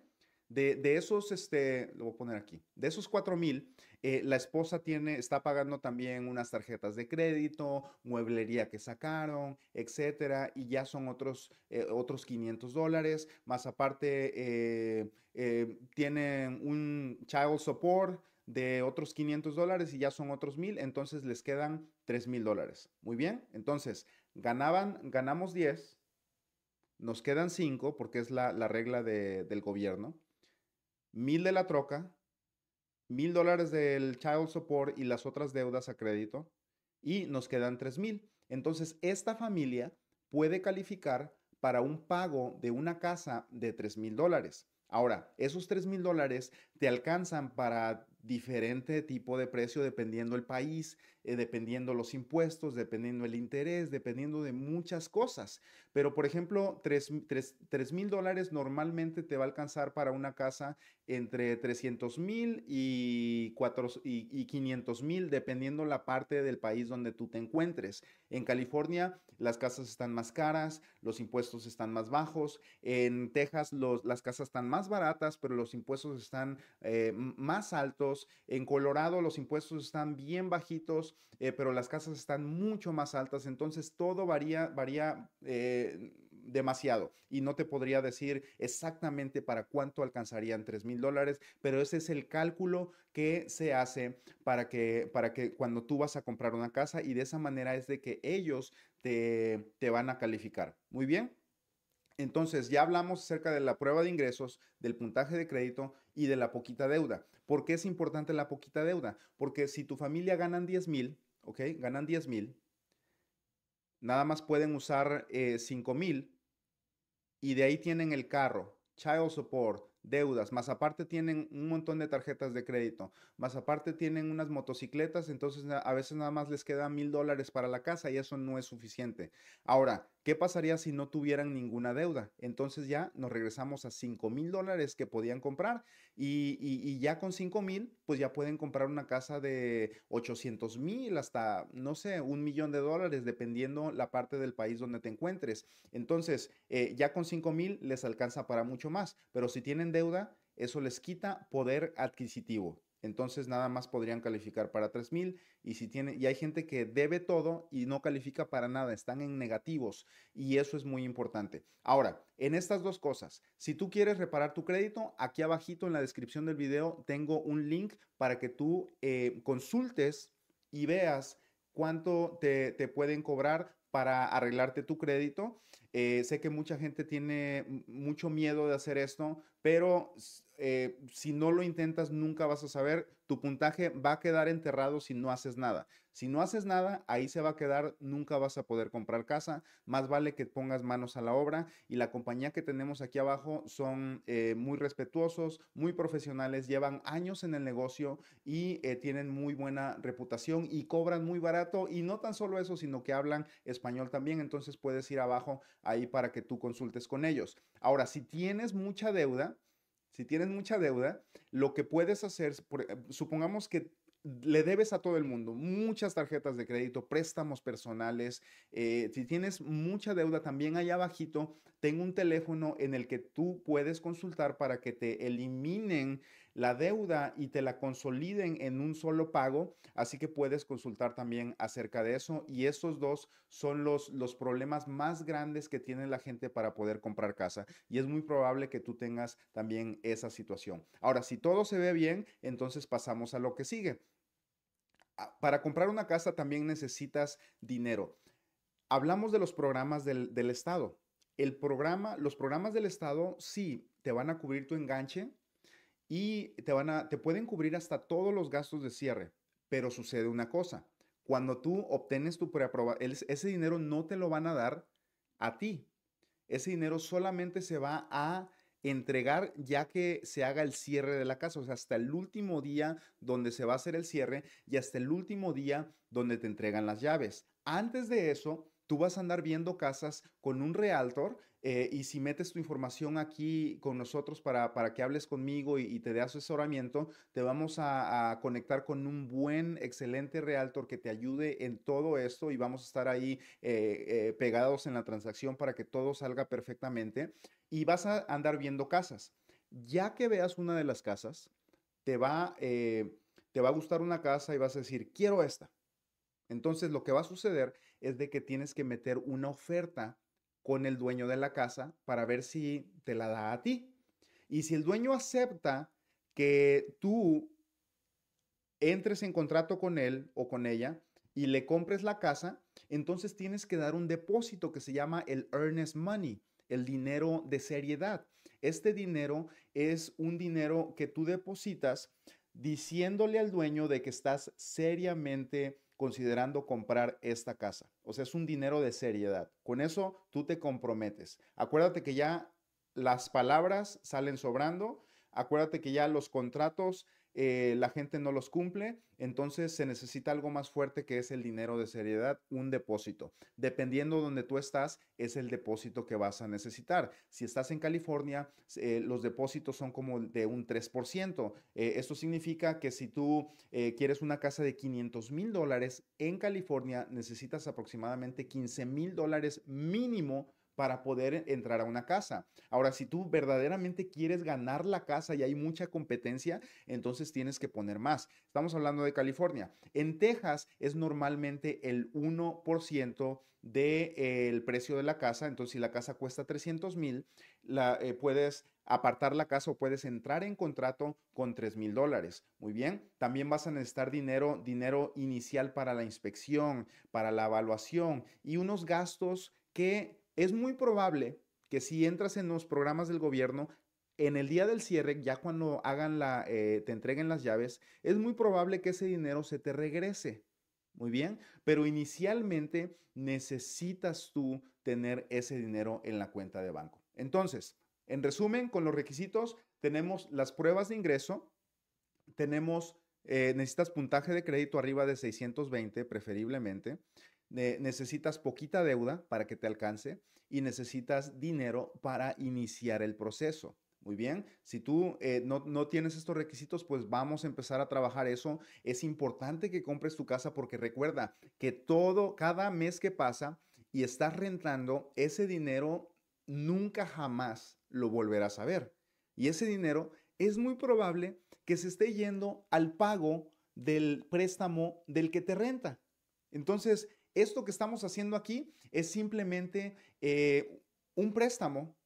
De, esos, este, lo voy a poner aquí, de esos 4 mil, eh, la esposa tiene, está pagando también unas tarjetas de crédito, mueblería que sacaron, etcétera, y ya son otros, eh, otros 500 dólares, más aparte eh, tienen un child support, de otros 500 dólares y ya son otros mil entonces les quedan mil dólares. Muy bien, entonces ganaban, ganamos 10, nos quedan 5 porque es la, regla del gobierno mil de la troca, mil dólares del child support y las otras deudas a crédito, y nos quedan tres mil. Entonces, esta familia puede calificar para un pago de una casa de tres mil dólares. Ahora, esos tres mil dólares te alcanzan para diferente tipo de precio dependiendo el país, eh, dependiendo los impuestos, dependiendo el interés, dependiendo de muchas cosas. Pero, por ejemplo, 3 mil dólares normalmente te va a alcanzar para una casa entre 300 mil y, y, y 500 mil, dependiendo la parte del país donde tú te encuentres. En California las casas están más caras, los impuestos están más bajos. En Texas las casas están más baratas, pero los impuestos están eh, más altos en Colorado los impuestos están bien bajitos, eh, pero las casas están mucho más altas. Entonces todo varía, varía eh, demasiado. Y no te podría decir exactamente para cuánto alcanzarían 3 mil dólares, pero ese es el cálculo que se hace para que, para que cuando tú vas a comprar una casa y de esa manera es de que ellos te, te van a calificar. Muy bien. Entonces, ya hablamos acerca de la prueba de ingresos, del puntaje de crédito y de la poquita deuda. ¿Por qué es importante la poquita deuda? Porque si tu familia ganan 10 mil, ¿ok? Ganan 10 mil, nada más pueden usar 5 eh, mil y de ahí tienen el carro, child support, deudas, más aparte tienen un montón de tarjetas de crédito, más aparte tienen unas motocicletas, entonces a veces nada más les queda mil dólares para la casa y eso no es suficiente. Ahora, ¿qué pasaría si no tuvieran ninguna deuda? Entonces ya nos regresamos a cinco mil dólares que podían comprar y, ya con 5 mil, pues ya pueden comprar una casa de 800 mil hasta, no sé, un millón de dólares, dependiendo la parte del país donde te encuentres. Entonces, eh, ya con 5 mil les alcanza para mucho más, pero si tienen deuda, eso les quita poder adquisitivo entonces nada más podrían calificar para 3000 y si tiene y hay gente que debe todo y no califica para nada, están en negativos y eso es muy importante. Ahora, en estas dos cosas, si tú quieres reparar tu crédito, aquí abajito en la descripción del video tengo un link para que tú eh, consultes y veas cuánto te, pueden cobrar para arreglarte tu crédito. Eh, sé que mucha gente tiene mucho miedo de hacer esto pero eh, si no lo intentas, nunca vas a saber. Tu puntaje va a quedar enterrado si no haces nada. Si no haces nada, ahí se va a quedar, nunca vas a poder comprar casa. Más vale que pongas manos a la obra. Y la compañía que tenemos aquí abajo son eh, muy respetuosos, muy profesionales, llevan años en el negocio y eh, tienen muy buena reputación y cobran muy barato. Y no tan solo eso, sino que hablan español también. Entonces puedes ir abajo ahí para que tú consultes con ellos. Ahora, si tienes mucha deuda, si tienes mucha deuda, lo que puedes hacer, e, supongamos que le debes a todo el mundo, muchas tarjetas de crédito, préstamos personales, eh, si tienes mucha deuda, también allá abajito tengo un teléfono en el que tú puedes consultar para que te eliminen la deuda y te la consoliden en un solo pago. Así que puedes consultar también acerca de eso. Y esos dos son los, los problemas más grandes que tiene la gente para poder comprar casa. Y es muy probable que tú tengas también esa situación. Ahora, si todo se ve bien, entonces pasamos a lo que sigue. Ah, para comprar una casa también necesitas dinero. Hablamos de los programas del, Estado. El programa, los programas del Estado sí te van a cubrir tu enganche, y te van a te pueden cubrir hasta todos los gastos de cierre, pero sucede una cosa, cuando tú obtienes tu preaprobación, ese dinero no te lo van a dar a ti. Ese dinero solamente se va a entregar ya que se haga el cierre de la casa, o sea, hasta el último día donde se va a hacer el cierre y hasta el último día donde te entregan las llaves. Antes de eso, tú vas a andar viendo casas con un realtor eh, y si metes tu información aquí con nosotros para, que hables conmigo y, te dé asesoramiento, te vamos a, conectar con un buen, excelente realtor que te ayude en todo esto y vamos a estar ahí eh, eh, pegados en la transacción para que todo salga perfectamente. Y vas a andar viendo casas. Ya que veas una de las casas, te va, te va a gustar una casa y vas a decir, quiero esta. Entonces lo que va a suceder es de que tienes que meter una oferta con el dueño de la casa para ver si te la da a ti. Y si el dueño acepta que tú entres en contrato con él o con ella y le compres la casa, entonces tienes que dar un depósito que se llama el earnest money, el dinero de seriedad. Este dinero es un dinero que tú depositas diciéndole al dueño de que estás seriamente considerando comprar esta casa. O sea, es un dinero de seriedad. Con eso tú te comprometes. Acuérdate que ya las palabras salen sobrando. Acuérdate que ya los contratos eh, la gente no los cumple, entonces se necesita algo más fuerte que es el dinero de seriedad, un depósito. Dependiendo donde tú estás, es el depósito que vas a necesitar. Si estás en California, eh, los depósitos son como de un 3%. Eh, esto significa que si tú quieres una casa de 500 mil dólares en California, necesitas aproximadamente 15 mil dólares mínimo para poder entrar a una casa. Ahora, si tú verdaderamente quieres ganar la casa y hay mucha competencia, entonces tienes que poner más. Estamos hablando de California. En Texas es normalmente el 1% del de, eh, precio de la casa. Entonces, si la casa cuesta 300 mil, eh, puedes apartar la casa o puedes entrar en contrato con 3 mil dólares. Muy bien, también vas a necesitar dinero, dinero inicial para la inspección, para la evaluación y unos gastos que es muy probable que si entras en los programas del gobierno, en el día del cierre, ya cuando hagan la, eh, te entreguen las llaves, es muy probable que ese dinero se te regrese. Muy bien, pero inicialmente necesitas tú tener ese dinero en la cuenta de banco. Entonces, en resumen, con los requisitos, tenemos las pruebas de ingreso, tenemos, eh, necesitas puntaje de crédito arriba de 620 preferiblemente, necesitas poquita deuda para que te alcance y necesitas dinero para iniciar el proceso. Muy bien, si tú eh, no, no, tienes estos requisitos, pues vamos a empezar a trabajar eso. Es importante que compres tu casa porque recuerda que todo, cada mes que pasa y estás rentando, ese dinero nunca jamás lo volverás a ver. Y ese dinero es muy probable que se esté yendo al pago del préstamo del que te renta. Entonces, esto que estamos haciendo aquí es simplemente eh, un préstamo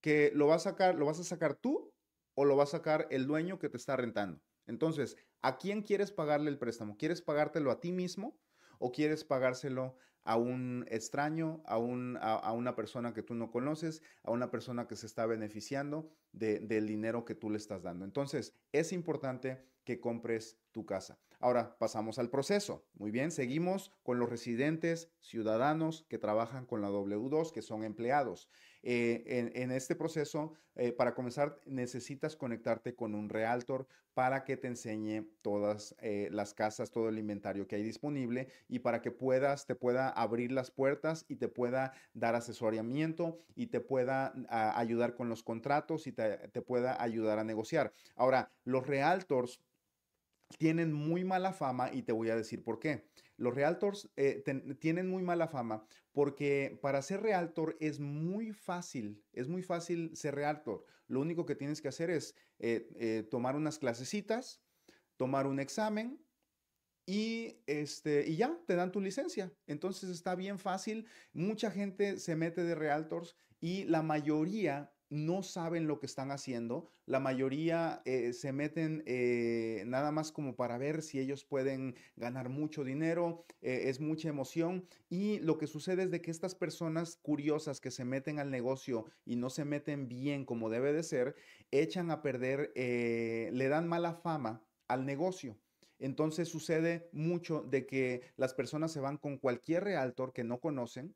que lo vas, a sacar, lo vas a sacar tú o lo va a sacar el dueño que te está rentando. Entonces, ¿a quién quieres pagarle el préstamo? ¿Quieres pagártelo a ti mismo o quieres pagárselo a un extraño, a, una persona que tú no conoces, a una persona que se está beneficiando del dinero que tú le estás dando. Entonces, es importante que compres tu casa. Ahora pasamos al proceso. Muy bien, seguimos con los residentes ciudadanos que trabajan con la W2, que son empleados. Eh, en, este proceso, eh, para comenzar, necesitas conectarte con un realtor para que te enseñe todas eh, las casas, todo el inventario que hay disponible y para que puedas, te pueda abrir las puertas y te pueda dar asesoramiento y te pueda ah, ayudar con los contratos y te pueda ayudar a negociar. Ahora, los realtors tienen muy mala fama y te voy a decir por qué. Los realtors eh, tienen muy mala fama porque para ser realtor es muy fácil, es muy fácil ser realtor. Lo único que tienes que hacer es eh, eh, tomar unas clasecitas, tomar un examen y, este, y ya te dan tu licencia. Entonces está bien fácil. Mucha gente se mete de realtors y la mayoría no saben lo que están haciendo. La mayoría eh, se meten eh, nada más como para ver si ellos pueden ganar mucho dinero. Eh, es mucha emoción. Y lo que sucede es de que estas personas curiosas que se meten al negocio y no se meten bien como debe de ser, echan a perder, le dan mala fama al negocio. Entonces sucede mucho de que las personas se van con cualquier realtor que no conocen.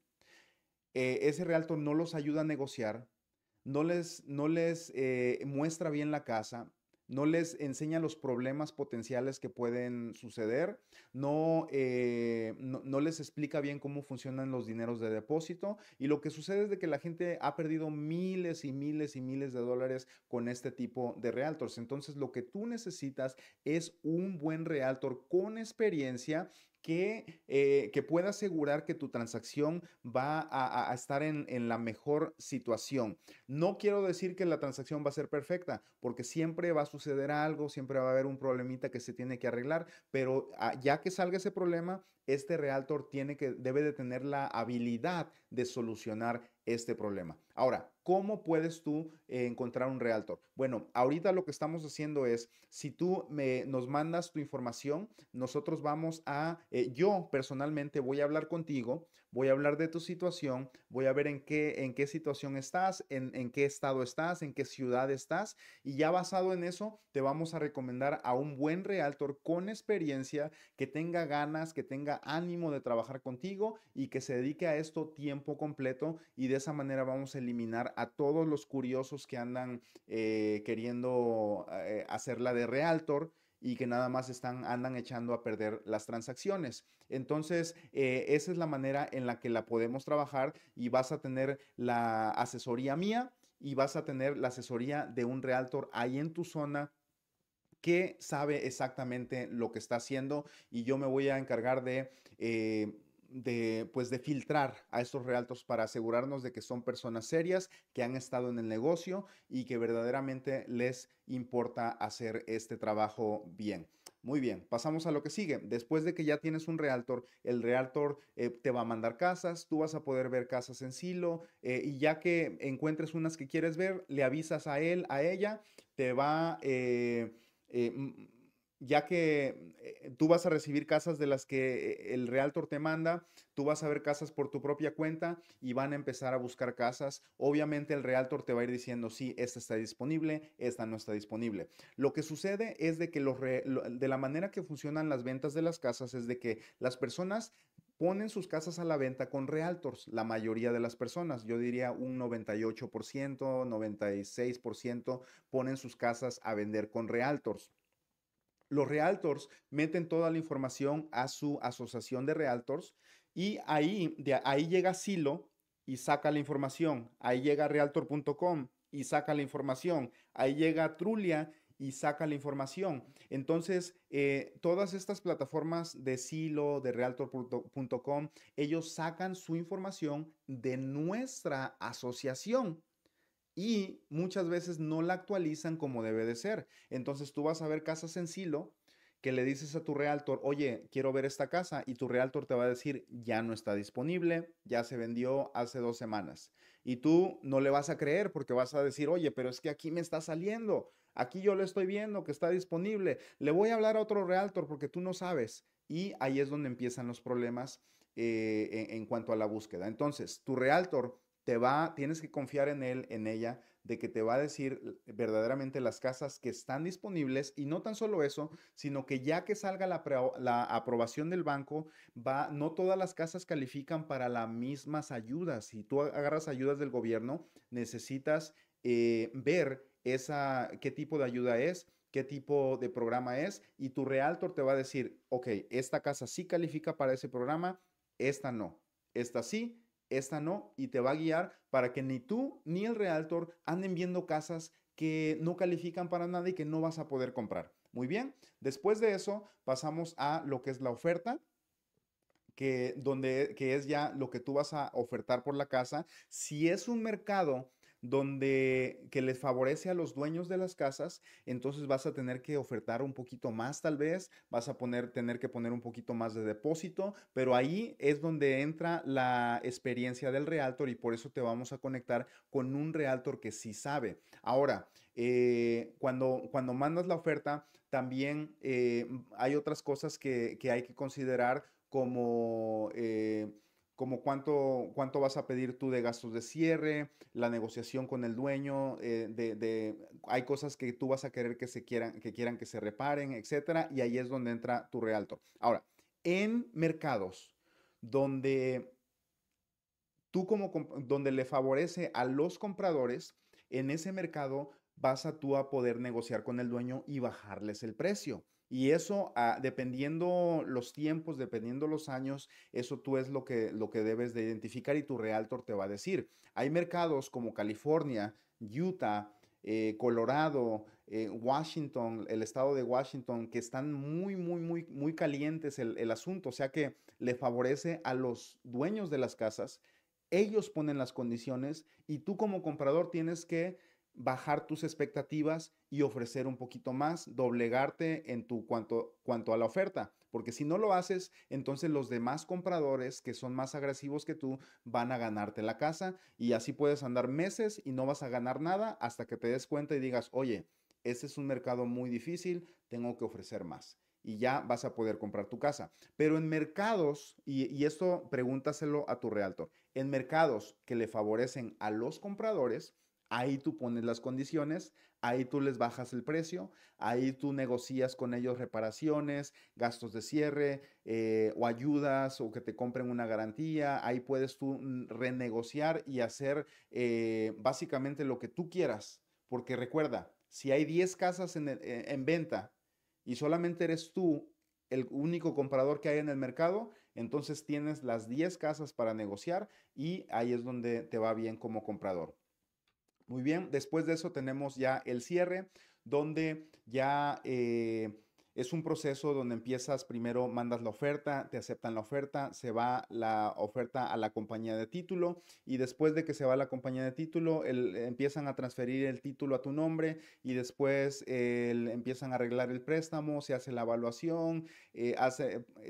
ese realtor no los ayuda a negociar, no les, no les eh, muestra bien la casa, no les enseña los problemas potenciales que pueden suceder, eh, no, no, les explica bien cómo funcionan los dineros de depósito y lo que sucede es de que la gente ha perdido miles y miles y miles de dólares con este tipo de realtors. Entonces lo que tú necesitas es un buen realtor con experiencia eh, que, pueda asegurar que tu transacción va a, estar en, en, la mejor situación. No quiero decir que la transacción va a ser perfecta, porque siempre va a suceder algo, siempre va a haber un problemita que se tiene que arreglar, pero ah, ya que salga ese problema, este realtor tiene que, debe de tener la habilidad de solucionar este problema. Ahora, ¿cómo puedes tú eh, encontrar un realtor? Bueno, ahorita lo que estamos haciendo es, si tú nos mandas tu información, nosotros vamos a, eh, yo personalmente voy a hablar contigo, voy a hablar de tu situación, voy a ver en qué, situación estás, en, en qué estado estás, en qué ciudad estás, y ya basado en eso, te vamos a recomendar a un buen realtor con experiencia, que tenga ganas, que tenga ánimo de trabajar contigo y que se dedique a esto tiempo completo, y de esa manera vamos a eliminar a todos los curiosos que andan eh, queriendo eh, hacerla de realtor y que nada más están, andan echando a perder las transacciones. Entonces, eh, esa es la manera en la que la podemos trabajar y vas a tener la asesoría mía y vas a tener la asesoría de un realtor ahí en tu zona que sabe exactamente lo que está haciendo y yo me voy a encargar de de, pues de filtrar a estos realtos para asegurarnos de que son personas serias, que han estado en el negocio y que verdaderamente les importa hacer este trabajo bien. Muy bien, pasamos a lo que sigue. Después de que ya tienes un realtor, el realtor eh, te va a mandar casas, tú vas a poder ver casas en silo eh, y ya que encuentres unas que quieres ver, le avisas a él, a ella, te va... Eh, eh ya que eh, tú vas a recibir casas de las que eh, el realtor te manda, tú vas a ver casas por tu propia cuenta y van a empezar a buscar casas. Obviamente el realtor te va a ir diciendo, sí, esta está disponible, esta no está disponible. Lo que sucede es de que los de la manera que funcionan las ventas de las casas es de que las personas ponen sus casas a la venta con realtors, la mayoría de las personas, yo diría un 98%, 96% ponen sus casas a vender con realtors los realtors meten toda la información a su asociación de realtors y ahí, de ahí llega Silo y saca la información, ahí llega realtor.com y saca la información, ahí llega Trulia y saca la información. Entonces, eh, todas estas plataformas de Silo, de Realtor.com, ellos sacan su información de nuestra asociación y muchas veces no la actualizan como debe de ser. Entonces tú vas a ver casas en silo que le dices a tu realtor, oye, quiero ver esta casa y tu realtor te va a decir, ya no está disponible, ya se vendió hace dos semanas. Y tú no le vas a creer porque vas a decir, oye, pero es que aquí me está saliendo, aquí yo le estoy viendo que está disponible, le voy a hablar a otro realtor porque tú no sabes. Y ahí es donde empiezan los problemas eh, en cuanto a la búsqueda. Entonces, tu realtor te va, tienes que confiar en él, en ella, de que te va a decir verdaderamente las casas que están disponibles y no tan solo eso, sino que ya que salga la, la, aprobación del banco, va, no todas las casas califican para las mismas ayudas. Si tú agarras ayudas del gobierno, necesitas eh, ver esa, qué tipo de ayuda es, qué tipo de programa es y tu realtor te va a decir, ok, esta casa sí califica para ese programa, esta no, esta sí, esta no, y te va a guiar para que ni tú ni el realtor anden viendo casas que no califican para nada y que no vas a poder comprar. Muy bien, después de eso pasamos a lo que es la oferta, que, donde, que es ya lo que tú vas a ofertar por la casa. Si es un mercado donde que les favorece a los dueños de las casas, entonces vas a tener que ofertar un poquito más tal vez, vas a poner, tener que poner un poquito más de depósito, pero ahí es donde entra la experiencia del realtor y por eso te vamos a conectar con un realtor que sí sabe. Ahora, eh, cuando, cuando mandas la oferta, también eh, hay otras cosas que, que, hay que considerar como... Eh, como cuánto, vas a pedir tú de gastos de cierre, la negociación con el dueño, eh, de, hay cosas que tú vas a querer que se quieran, que quieran que se reparen, etcétera, y ahí es donde entra tu realto Ahora, en mercados donde tú como donde le favorece a los compradores, en ese mercado vas a tú a poder negociar con el dueño y bajarles el precio. Y eso, ah, dependiendo los tiempos, dependiendo los años, eso tú es lo que, lo que debes de identificar y tu realtor te va a decir. Hay mercados como California, Utah, eh, Colorado, eh, Washington, el estado de Washington, que están muy, muy, muy, muy calientes el, el asunto. O sea que le favorece a los dueños de las casas. Ellos ponen las condiciones y tú como comprador tienes que bajar tus expectativas y ofrecer un poquito más, doblegarte en tu cuanto, cuanto a la oferta, porque si no lo haces, entonces los demás compradores que son más agresivos que tú van a ganarte la casa y así puedes andar meses y no vas a ganar nada hasta que te des cuenta y digas, oye, este es un mercado muy difícil, tengo que ofrecer más y ya vas a poder comprar tu casa. Pero en mercados, y, y, esto pregúntaselo a tu realtor, en mercados que le favorecen a los compradores, Ahí tú pones las condiciones, ahí tú les bajas el precio, ahí tú negocias con ellos reparaciones, gastos de cierre eh, o ayudas o que te compren una garantía, ahí puedes tú mm, renegociar y hacer eh, básicamente lo que tú quieras, porque recuerda, si hay 10 casas en, eh, en venta y solamente eres tú el único comprador que hay en el mercado, entonces tienes las 10 casas para negociar y ahí es donde te va bien como comprador. Muy bien, después de eso tenemos ya el cierre, donde ya eh, es un proceso donde empiezas primero, mandas la oferta, te aceptan la oferta, se va la oferta a la compañía de título y después de que se va la compañía de título, empiezan a transferir el título a tu nombre y después empiezan a arreglar el préstamo, se hace la evaluación, eh,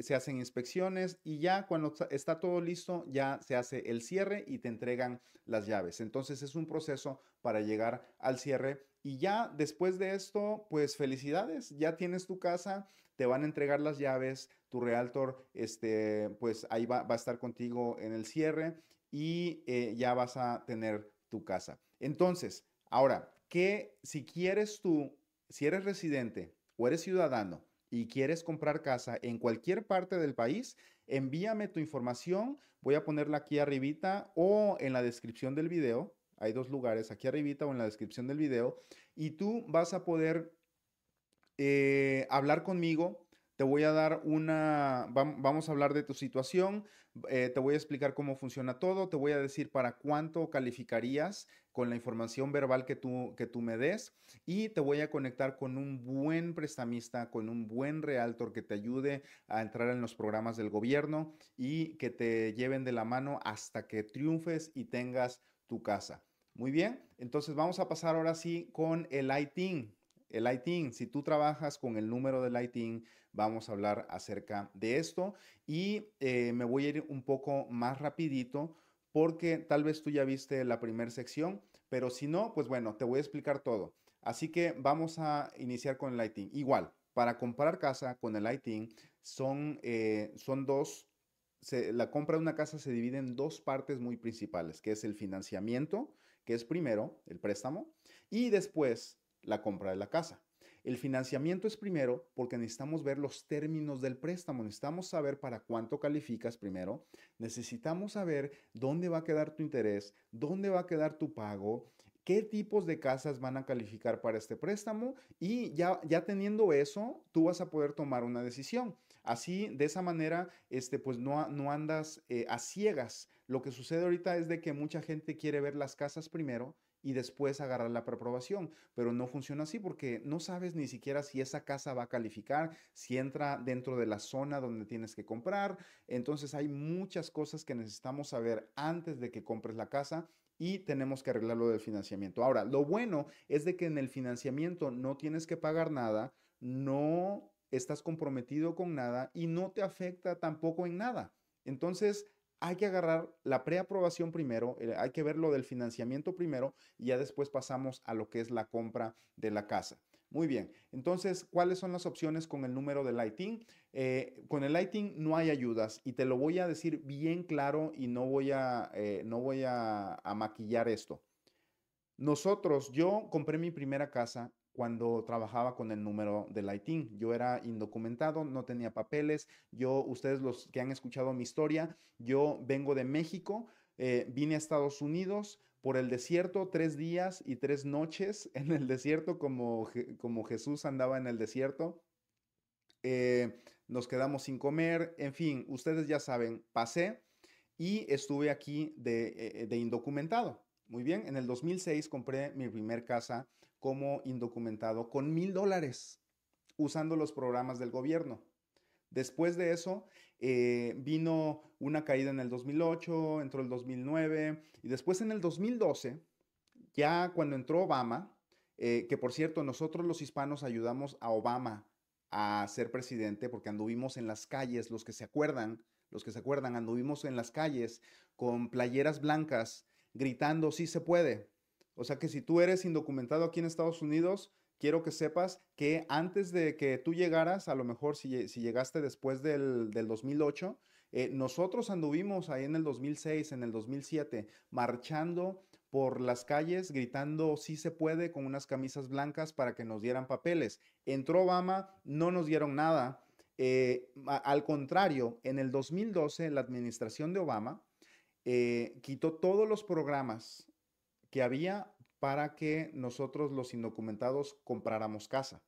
se hacen inspecciones y ya cuando está todo listo, ya se hace el cierre y te entregan las llaves. Entonces es un proceso para llegar al cierre. Y ya después de esto, pues felicidades, ya tienes tu casa, te van a entregar las llaves, tu realtor, este, pues ahí va, a estar contigo en el cierre y eh, ya vas a tener tu casa. Entonces, ahora, que si quieres tú, si eres residente o eres ciudadano y quieres comprar casa en cualquier parte del país, envíame tu información, voy a ponerla aquí arribita o en la descripción del video hay dos lugares, aquí arribita o en la descripción del video. Y tú vas a poder eh, hablar conmigo. Te voy a dar una, vamos a hablar de tu situación, eh, te voy a explicar cómo funciona todo, te voy a decir para cuánto calificarías con la información verbal que tú, que tú me des y te voy a conectar con un buen prestamista, con un buen realtor que te ayude a entrar en los programas del gobierno y que te lleven de la mano hasta que triunfes y tengas tu casa. Muy bien, entonces vamos a pasar ahora sí con el lighting El lighting si tú trabajas con el número del lighting vamos a hablar acerca de esto y eh, me voy a ir un poco más rapidito porque tal vez tú ya viste la primera sección, pero si no, pues bueno, te voy a explicar todo. Así que vamos a iniciar con el ITIN. Igual, para comprar casa con el lighting son, eh, son dos la compra de una casa se divide en dos partes muy principales, que es el financiamiento, que es primero el préstamo, y después la compra de la casa. El financiamiento es primero porque necesitamos ver los términos del préstamo, necesitamos saber para cuánto calificas primero, necesitamos saber dónde va a quedar tu interés, dónde va a quedar tu pago, qué tipos de casas van a calificar para este préstamo y ya, ya teniendo eso, tú vas a poder tomar una decisión. Así, de esa manera, este, pues no, no andas eh, a ciegas. Lo que sucede ahorita es de que mucha gente quiere ver las casas primero y después agarrar la preprobación Pero no funciona así porque no sabes ni siquiera si esa casa va a calificar, si entra dentro de la zona donde tienes que comprar. Entonces hay muchas cosas que necesitamos saber antes de que compres la casa y tenemos que arreglar lo del financiamiento. Ahora, lo bueno es de que en el financiamiento no tienes que pagar nada, no estás comprometido con nada y no te afecta tampoco en nada. Entonces, hay que agarrar la preaprobación primero, eh, hay que ver lo del financiamiento primero y ya después pasamos a lo que es la compra de la casa. Muy bien, entonces, ¿cuáles son las opciones con el número de lighting? Eh, con el lighting no hay ayudas y te lo voy a decir bien claro y no voy a, eh, no voy a maquillar esto. Nosotros, yo compré mi primera casa cuando trabajaba con el número de Lighting. Yo era indocumentado, no tenía papeles. Yo, ustedes los que han escuchado mi historia, yo vengo de México, eh, vine a Estados Unidos por el desierto tres días y tres noches en el desierto como, como Jesús andaba en el desierto. Eh, nos quedamos sin comer, en fin, ustedes ya saben, pasé y estuve aquí de eh, indocumentado. Muy bien, en el 2006 compré mi primer casa como indocumentado con mil dólares usando los programas del gobierno. Después de eso eh, vino una caída en el 2008, entró el 2009 y después en el 2012, ya cuando entró Obama, eh, que por cierto nosotros los hispanos ayudamos a Obama a ser presidente porque anduvimos en las calles, los que se acuerdan, los que se acuerdan, anduvimos en las calles con playeras blancas gritando, sí se puede. O sea que si tú eres indocumentado aquí en Estados Unidos, quiero que sepas que antes de que tú llegaras, a lo mejor si, llegaste después del, 2008, eh, nosotros anduvimos ahí en el 2006, en el 2007, marchando por las calles gritando sí se puede con unas camisas blancas para que nos dieran papeles. Entró Obama, no nos dieron nada. Eh, al contrario, en el 2012 la administración de Obama eh, quitó todos los programas que había para que nosotros los indocumentados compráramos casa.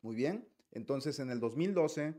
Muy bien, entonces en el 2012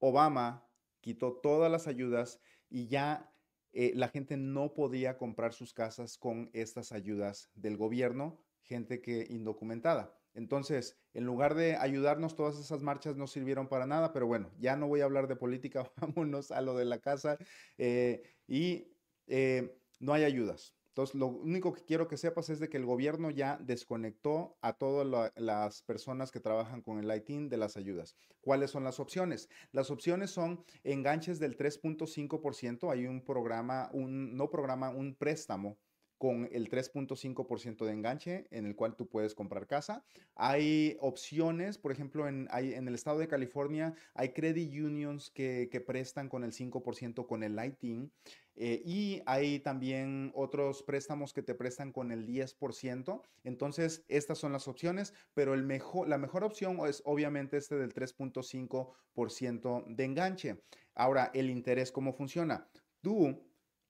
Obama quitó todas las ayudas y ya eh, la gente no podía comprar sus casas con estas ayudas del gobierno, gente que indocumentada. Entonces, en lugar de ayudarnos, todas esas marchas no sirvieron para nada, pero bueno, ya no voy a hablar de política, vámonos a lo de la casa. Eh, y eh, no hay ayudas. Entonces, lo único que quiero que sepas es de que el gobierno ya desconectó a todas las personas que trabajan con el ITIN de las ayudas. ¿Cuáles son las opciones? Las opciones son enganches del 3.5%. Hay un programa, un no programa, un préstamo con el 3.5% de enganche en el cual tú puedes comprar casa. Hay opciones, por ejemplo, en, en el estado de California hay credit unions que, prestan con el 5% con el lighting eh, y hay también otros préstamos que te prestan con el 10%. Entonces, estas son las opciones, pero el mejor, la mejor opción es obviamente este del 3.5% de enganche. Ahora, el interés, ¿cómo funciona? Tú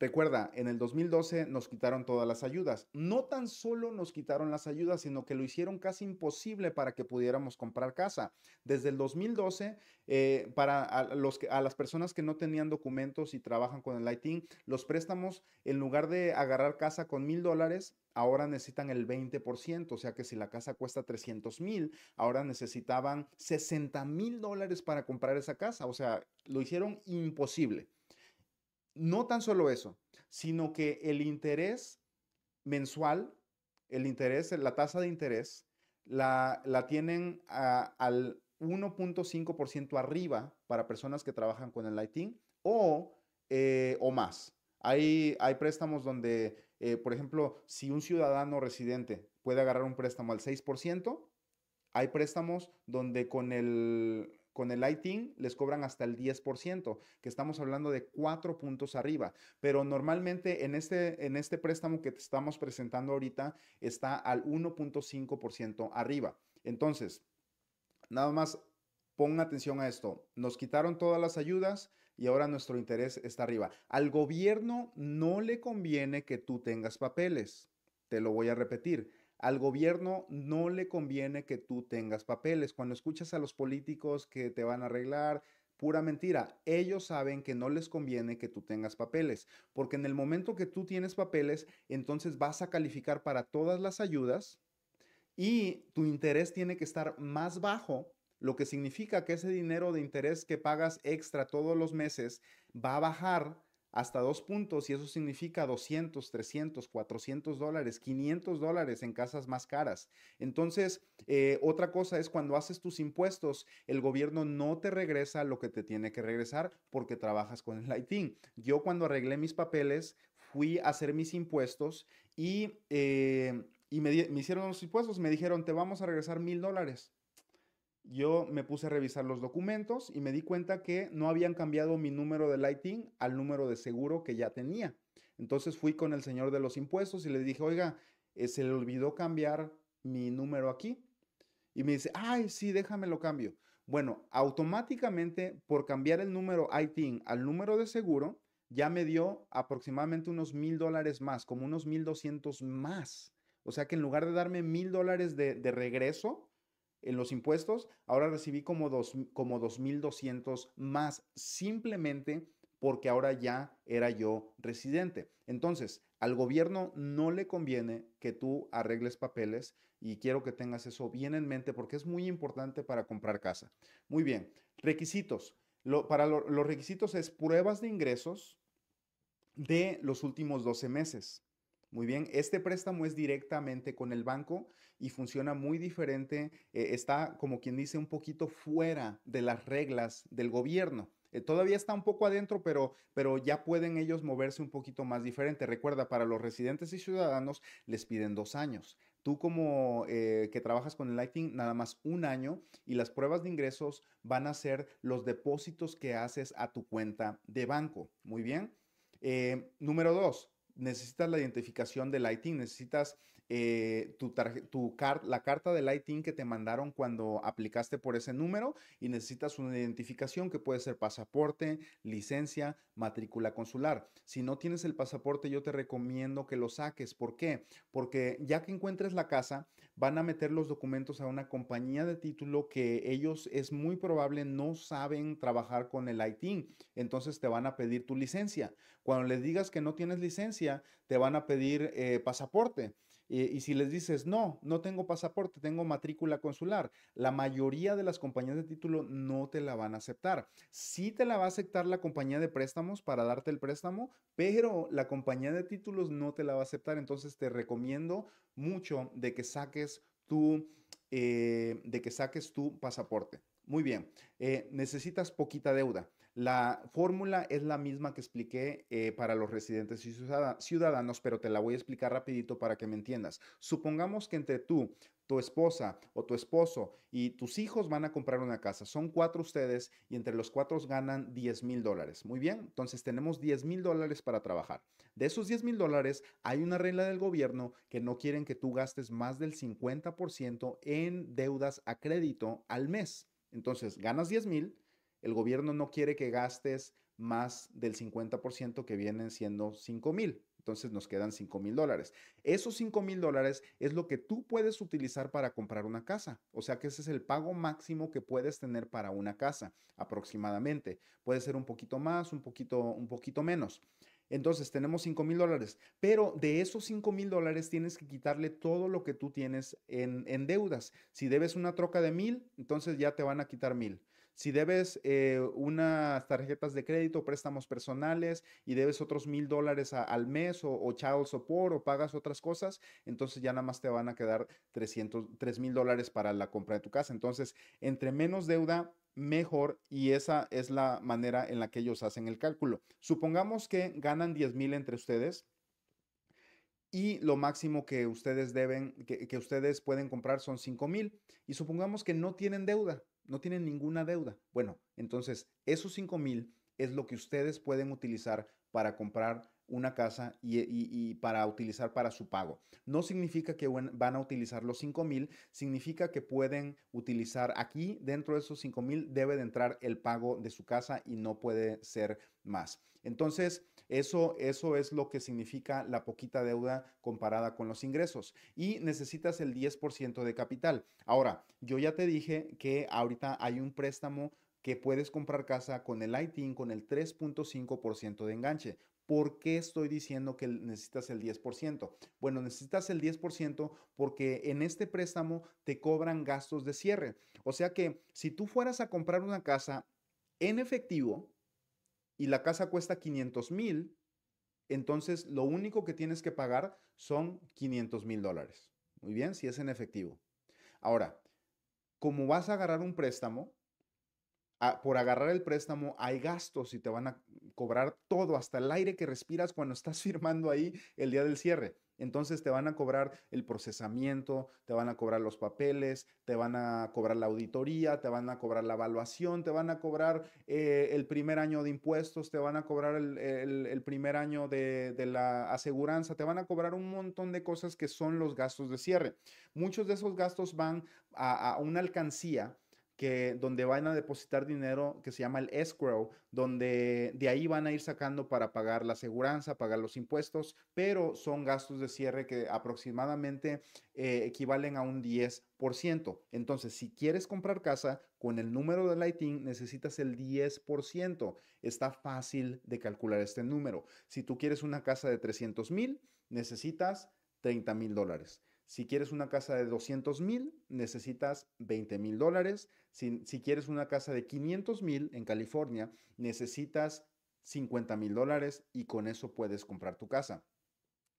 Recuerda, en el 2012 nos quitaron todas las ayudas. No tan solo nos quitaron las ayudas, sino que lo hicieron casi imposible para que pudiéramos comprar casa. Desde el 2012, eh, para a, los a las personas que no tenían documentos y trabajan con el lighting, los préstamos, en lugar de agarrar casa con mil dólares, ahora necesitan el 20%, o sea que si la casa cuesta 300 mil, ahora necesitaban 60 mil dólares para comprar esa casa, o sea, lo hicieron imposible no tan solo eso, sino que el interés mensual, el interés, la tasa de interés, la, la tienen al 1.5% arriba para personas que trabajan con el lighting o, eh, o más. Hay, hay préstamos donde, eh, por ejemplo, si un ciudadano residente puede agarrar un préstamo al 6%, hay préstamos donde con el, con el lighting les cobran hasta el 10%, que estamos hablando de cuatro puntos arriba. Pero normalmente en este, en este préstamo que te estamos presentando ahorita está al 1.5% arriba. Entonces, nada más pon atención a esto. Nos quitaron todas las ayudas y ahora nuestro interés está arriba. Al gobierno no le conviene que tú tengas papeles. Te lo voy a repetir al gobierno no le conviene que tú tengas papeles. Cuando escuchas a los políticos que te van a arreglar, pura mentira. Ellos saben que no les conviene que tú tengas papeles, porque en el momento que tú tienes papeles, entonces vas a calificar para todas las ayudas y tu interés tiene que estar más bajo, lo que significa que ese dinero de interés que pagas extra todos los meses va a bajar hasta dos puntos y eso significa 200, 300, 400 dólares, 500 dólares en casas más caras. Entonces, eh, otra cosa es cuando haces tus impuestos, el gobierno no te regresa lo que te tiene que regresar porque trabajas con el Lighting. Yo cuando arreglé mis papeles, fui a hacer mis impuestos y, eh, me, me hicieron los impuestos, me dijeron, te vamos a regresar mil dólares yo me puse a revisar los documentos y me di cuenta que no habían cambiado mi número de lighting al número de seguro que ya tenía. Entonces fui con el señor de los impuestos y le dije, oiga, eh, se le olvidó cambiar mi número aquí. Y me dice, ay, sí, déjame lo cambio. Bueno, automáticamente por cambiar el número ITIN al número de seguro, ya me dio aproximadamente unos mil dólares más, como unos mil doscientos más. O sea que en lugar de darme mil dólares de regreso, en los impuestos, ahora recibí como, dos, como 2.200 más simplemente porque ahora ya era yo residente. Entonces, al gobierno no le conviene que tú arregles papeles y quiero que tengas eso bien en mente porque es muy importante para comprar casa. Muy bien, requisitos. para los requisitos es pruebas de ingresos de los últimos 12 meses. Muy bien, este préstamo es directamente con el banco y funciona muy diferente, eh, está como quien dice un poquito fuera de las reglas del gobierno. Eh, todavía está un poco adentro, pero, pero ya pueden ellos moverse un poquito más diferente. Recuerda, para los residentes y ciudadanos les piden dos años. Tú como eh, que trabajas con el Lightning nada más un año y las pruebas de ingresos van a ser los depósitos que haces a tu cuenta de banco. Muy bien. número dos, necesitas la identificación del ITIN, necesitas eh, tu la carta del ITIN que te mandaron cuando aplicaste por ese número y necesitas una identificación que puede ser pasaporte, licencia, matrícula consular. Si no tienes el pasaporte, yo te recomiendo que lo saques. ¿Por qué? Porque ya que encuentres la casa, van a meter los documentos a una compañía de título que ellos es muy probable no saben trabajar con el ITIN. Entonces te van a pedir tu licencia. Cuando les digas que no tienes licencia, te van a pedir eh, pasaporte y si les dices, no, no tengo pasaporte, tengo matrícula consular, la mayoría de las compañías de título no te la van a aceptar. Sí te la va a aceptar la compañía de préstamos para darte el préstamo, pero la compañía de títulos no te la va a aceptar. Entonces te recomiendo mucho de que saques tu, eh, de que saques tu pasaporte. Muy bien, eh, necesitas poquita deuda. La fórmula es la misma que expliqué eh, para los residentes y ciudadanos, pero te la voy a explicar rapidito para que me entiendas. Supongamos que entre tú, tu esposa o tu esposo y tus hijos van a comprar una casa. Son cuatro ustedes y entre los cuatro ganan 10 mil dólares. Muy bien, entonces tenemos 10 mil dólares para trabajar. De esos 10 mil dólares hay una regla del gobierno que no quieren que tú gastes más del 50% en deudas a crédito al mes. Entonces ganas 10 mil el gobierno no quiere que gastes más del 50% que vienen siendo 5 mil. Entonces nos quedan 5 mil dólares. Esos 5 mil dólares es lo que tú puedes utilizar para comprar una casa. O sea que ese es el pago máximo que puedes tener para una casa aproximadamente. Puede ser un poquito más, un poquito, un poquito menos. Entonces tenemos 5 mil dólares, pero de esos 5 mil dólares tienes que quitarle todo lo que tú tienes en, en deudas. Si debes una troca de mil, entonces ya te van a quitar mil. Si debes eh, unas tarjetas de crédito, préstamos personales y debes otros mil dólares al mes o, o, child support o pagas otras cosas, entonces ya nada más te van a quedar 300, 3 mil dólares para la compra de tu casa. Entonces, entre menos deuda, mejor y esa es la manera en la que ellos hacen el cálculo. Supongamos que ganan 10 mil entre ustedes y lo máximo que ustedes deben, que, ustedes pueden comprar son $5,000. mil y supongamos que no tienen deuda no tienen ninguna deuda. Bueno, entonces esos 5 mil es lo que ustedes pueden utilizar para comprar una casa y, para utilizar para su pago. No significa que van a utilizar los 5 mil, significa que pueden utilizar aquí, dentro de esos 5 mil, debe de entrar el pago de su casa y no puede ser más. Entonces, eso, eso es lo que significa la poquita deuda comparada con los ingresos. Y necesitas el 10% de capital. Ahora, yo ya te dije que ahorita hay un préstamo que puedes comprar casa con el ITIN con el 3.5% de enganche. ¿Por qué estoy diciendo que necesitas el 10%? Bueno, necesitas el 10% porque en este préstamo te cobran gastos de cierre. O sea que si tú fueras a comprar una casa en efectivo, y la casa cuesta 500 mil, entonces lo único que tienes que pagar son 500 mil dólares. Muy bien, si es en efectivo. Ahora, como vas a agarrar un préstamo, ah, por agarrar el préstamo hay gastos y te van a cobrar todo, hasta el aire que respiras cuando estás firmando ahí el día del cierre. Entonces te van a cobrar el procesamiento, te van a cobrar los papeles, te van a cobrar la auditoría, te van a cobrar la evaluación, te van a cobrar eh, el primer año de impuestos, te van a cobrar el, primer año de, la aseguranza, te van a cobrar un montón de cosas que son los gastos de cierre. Muchos de esos gastos van a una alcancía que donde van a depositar dinero que se llama el escrow, donde de ahí van a ir sacando para pagar la seguridad pagar los impuestos, pero son gastos de cierre que aproximadamente eh, equivalen a un 10%. Entonces, si quieres comprar casa con el número de Lighting, necesitas el 10%. Está fácil de calcular este número. Si tú quieres una casa de 300 mil, necesitas 30 mil dólares. Si quieres una casa de 200 mil, necesitas 20 mil dólares. Si, quieres una casa de 500 mil en California, necesitas 50 mil dólares y con eso puedes comprar tu casa.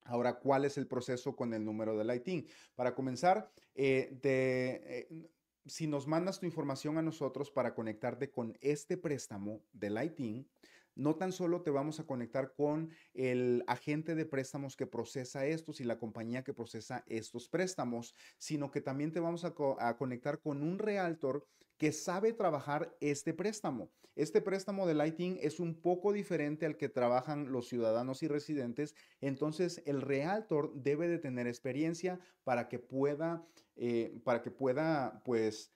Ahora, ¿cuál es el proceso con el número de Lighting? Para comenzar, eh, eh, si nos mandas tu información a nosotros para conectarte con este préstamo de Lighting no tan solo te vamos a conectar con el agente de préstamos que procesa estos y la compañía que procesa estos préstamos, sino que también te vamos a, conectar con un realtor que sabe trabajar este préstamo. Este préstamo de Lighting es un poco diferente al que trabajan los ciudadanos y residentes, entonces el realtor debe de tener experiencia para que pueda, eh, para que pueda, pues,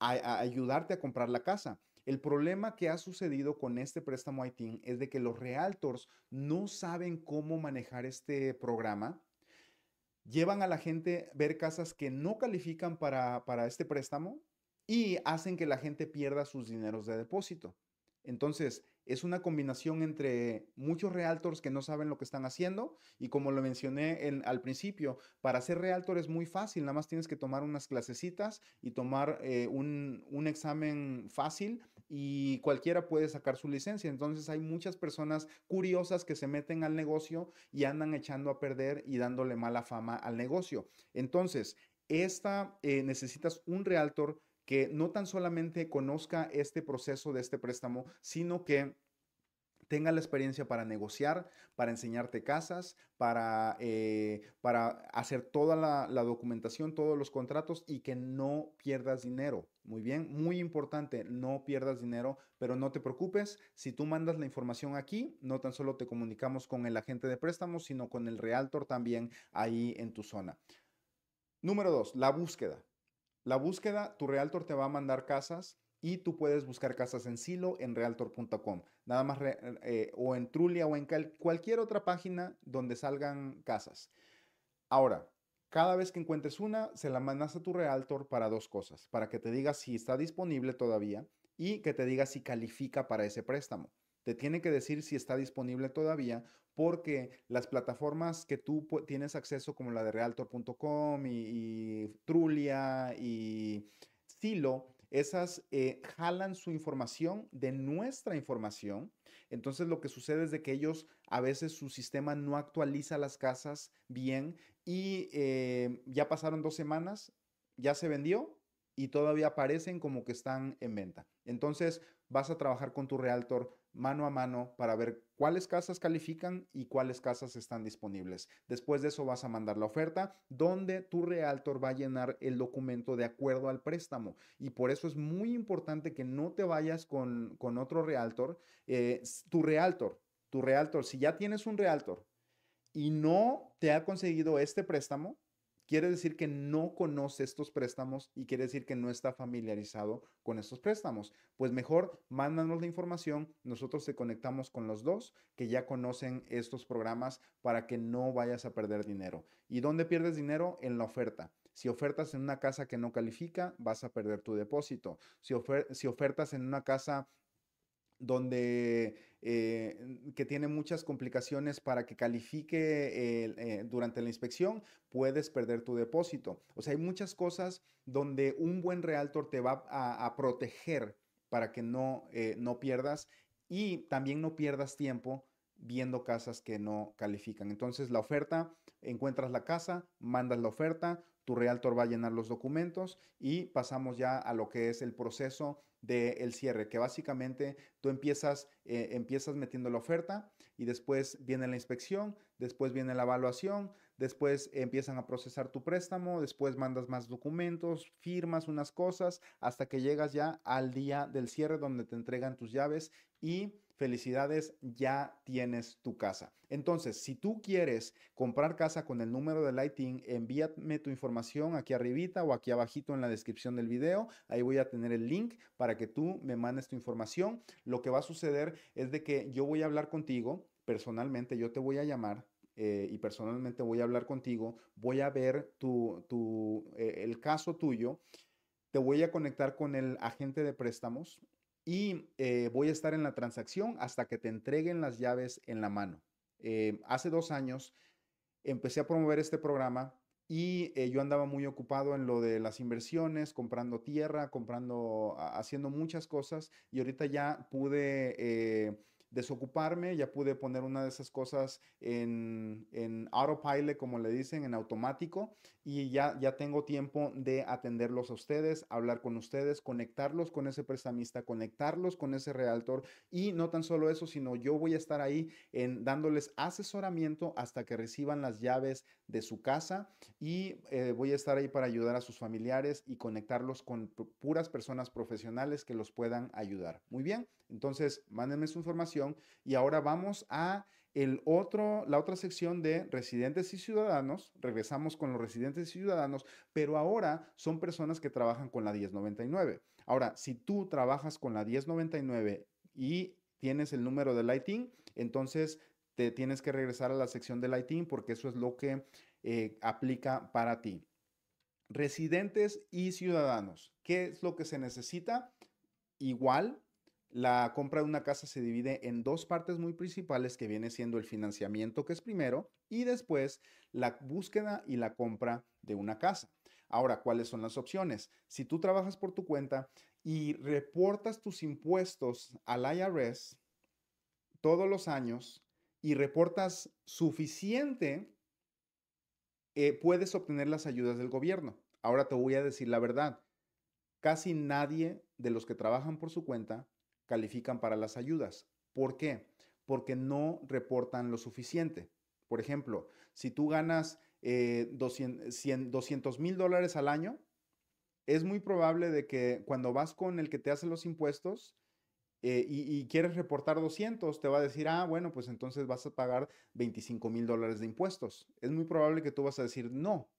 ayudarte a comprar la casa. El problema que ha sucedido con este préstamo ITIN es de que los realtors no saben cómo manejar este programa. Llevan a la gente ver casas que no califican para, este préstamo y hacen que la gente pierda sus dineros de depósito. Entonces, es una combinación entre muchos realtors que no saben lo que están haciendo y como lo mencioné al principio, para ser realtor es muy fácil, nada más tienes que tomar unas clasecitas y tomar eh, un, un examen fácil y cualquiera puede sacar su licencia. Entonces hay muchas personas curiosas que se meten al negocio y andan echando a perder y dándole mala fama al negocio. Entonces, esta eh, necesitas un realtor que no tan solamente conozca este proceso de este préstamo, sino que tenga la experiencia para negociar, para enseñarte casas, para, eh, para hacer toda la documentación, todos los contratos y que no pierdas dinero. Muy bien, muy importante, no pierdas dinero, pero no te preocupes, si tú mandas la información aquí, no tan solo te comunicamos con el agente de préstamos, sino con el realtor también ahí en tu zona. Número dos, la búsqueda. La búsqueda, tu realtor te va a mandar casas y tú puedes buscar casas en Silo, en realtor.com, nada más, eh, o en Trulia o en cualquier otra página donde salgan casas. Ahora, cada vez que encuentres una, se la mandas a tu realtor para dos cosas, para que te diga si está disponible todavía y que te diga si califica para ese préstamo. Te tiene que decir si está disponible todavía porque las plataformas que tú tienes acceso como la de realtor.com y, Trulia y Silo, esas eh, jalan su información de nuestra información. Entonces lo que sucede es de que ellos a veces su sistema no actualiza las casas bien y eh, ya pasaron dos semanas, ya se vendió y todavía aparecen como que están en venta. Entonces vas a trabajar con tu realtor mano a mano para ver cuáles casas califican y cuáles casas están disponibles. Después de eso vas a mandar la oferta donde tu realtor va a llenar el documento de acuerdo al préstamo. Y por eso es muy importante que no te vayas con, con otro realtor. Eh, tu realtor, tu realtor, si ya tienes un realtor, y no te ha conseguido este préstamo, quiere decir que no conoce estos préstamos y quiere decir que no está familiarizado con estos préstamos. Pues mejor mándanos la información, nosotros te conectamos con los dos que ya conocen estos programas para que no vayas a perder dinero. ¿Y dónde pierdes dinero? En la oferta. Si ofertas en una casa que no califica, vas a perder tu depósito. Si, si ofertas en una casa donde eh, que tiene muchas complicaciones para que califique eh, durante la inspección, puedes perder tu depósito. O sea, hay muchas cosas donde un buen realtor te va a, a proteger para que no, eh, no pierdas y también no pierdas tiempo viendo casas que no califican. Entonces, la oferta, encuentras la casa, mandas la oferta, tu realtor va a llenar los documentos y pasamos ya a lo que es el proceso del cierre, que básicamente tú empiezas, eh, empiezas metiendo la oferta y después viene la inspección, después viene la evaluación, después empiezan a procesar tu préstamo, después mandas más documentos, firmas unas cosas, hasta que llegas ya al día del cierre donde te entregan tus llaves y felicidades, ya tienes tu casa. Entonces, si tú quieres comprar casa con el número de Lighting, envíame tu información aquí arribita o aquí abajito en la descripción del video. Ahí voy a tener el link para que tú me mandes tu información. Lo que va a suceder es de que yo voy a hablar contigo personalmente, yo te voy a llamar eh, y personalmente voy a hablar contigo, voy a ver tu, tu eh, el caso tuyo, te voy a conectar con el agente de préstamos y eh, voy a estar en la transacción hasta que te entreguen las llaves en la mano. hace dos años empecé a promover este programa y yo andaba muy ocupado en lo de las inversiones, comprando tierra, comprando, haciendo muchas cosas y ahorita ya pude desocuparme, ya pude poner una de esas cosas en, en autopilot, como le dicen, en automático, y ya, ya tengo tiempo de atenderlos a ustedes, hablar con ustedes, conectarlos con ese prestamista, conectarlos con ese realtor, y no tan solo eso, sino yo voy a estar ahí en dándoles asesoramiento hasta que reciban las llaves de su casa y eh, voy a estar ahí para ayudar a sus familiares y conectarlos con puras personas profesionales que los puedan ayudar. Muy bien, entonces, mándenme su información y ahora vamos a el otro, la otra sección de residentes y ciudadanos. Regresamos con los residentes y ciudadanos, pero ahora son personas que trabajan con la 1099. Ahora, si tú trabajas con la 1099 y tienes el número de Lighting, entonces te tienes que regresar a la sección de Lighting porque eso es lo que eh, aplica para ti. Residentes y ciudadanos, ¿qué es lo que se necesita? Igual, la compra de una casa se divide en dos partes muy principales que viene siendo el financiamiento que es primero y después la búsqueda y la compra de una casa. Ahora, ¿cuáles son las opciones? Si tú trabajas por tu cuenta y reportas tus impuestos al IRS todos los años y reportas suficiente, eh, puedes obtener las ayudas del gobierno. Ahora te voy a decir la verdad. Casi nadie de los que trabajan por su cuenta califican para las ayudas. ¿Por qué? Porque no reportan lo suficiente. Por ejemplo, si tú ganas eh, 200 mil dólares al año, es muy probable de que cuando vas con el que te hace los impuestos eh, y, y, quieres reportar 200, te va a decir, ah, bueno, pues entonces vas a pagar 25 mil dólares de impuestos. Es muy probable que tú vas a decir, no,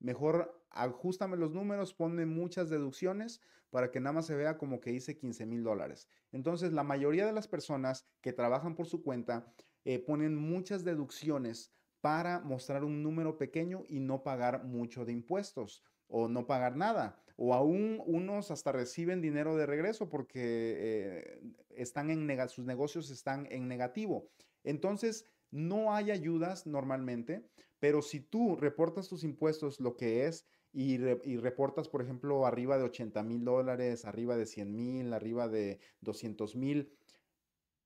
mejor ajustame los números, ponme muchas deducciones para que nada más se vea como que hice 15 mil dólares. Entonces, la mayoría de las personas que trabajan por su cuenta eh, ponen muchas deducciones para mostrar un número pequeño y no pagar mucho de impuestos o no pagar nada. O aún unos hasta reciben dinero de regreso porque eh, están en sus negocios están en negativo. Entonces, no hay ayudas normalmente, pero si tú reportas tus impuestos lo que es y, reportas, por ejemplo, arriba de 80 mil dólares, arriba de 100 mil, arriba de 200 mil.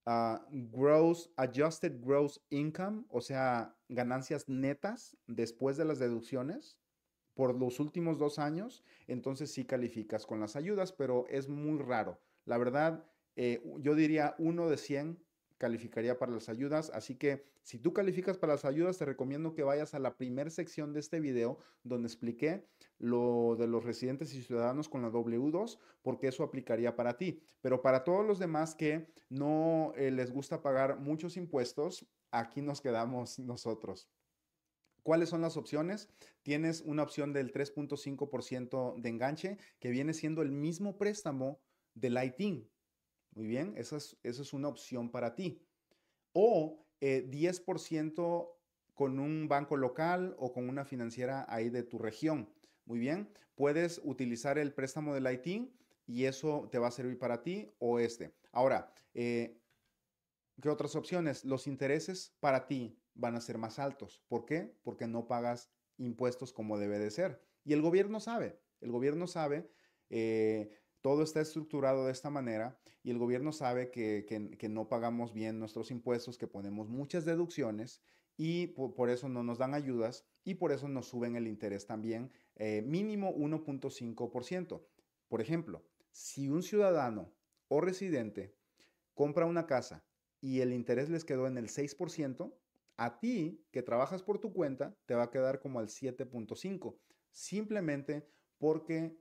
Ah, gross, adjusted gross income, o sea, ganancias netas después de las deducciones por los últimos dos años, entonces sí calificas con las ayudas, pero es muy raro. La verdad, eh, yo diría uno de 100 calificaría para las ayudas. Así que si tú calificas para las ayudas, te recomiendo que vayas a la primera sección de este video donde expliqué lo de los residentes y ciudadanos con la W2, porque eso aplicaría para ti. Pero para todos los demás que no eh, les gusta pagar muchos impuestos, aquí nos quedamos nosotros. ¿Cuáles son las opciones? Tienes una opción del 3.5% de enganche, que viene siendo el mismo préstamo del ITIN, muy bien, esa es, es una opción para ti. O 10% eh, con un banco local o con una financiera ahí de tu región. Muy bien, puedes utilizar el préstamo del IT y eso te va a servir para ti o este. Ahora, eh, ¿qué otras opciones? Los intereses para ti van a ser más altos. ¿Por qué? Porque no pagas impuestos como debe de ser. Y el gobierno sabe, el gobierno sabe eh, todo está estructurado de esta manera y el gobierno sabe que, no pagamos bien nuestros impuestos, que ponemos muchas deducciones y por, eso no nos dan ayudas y por eso nos suben el interés también eh, mínimo 1.5%. Por ejemplo, si un ciudadano o residente compra una casa y el interés les quedó en el 6%, a ti que trabajas por tu cuenta te va a quedar como al 7.5, simplemente porque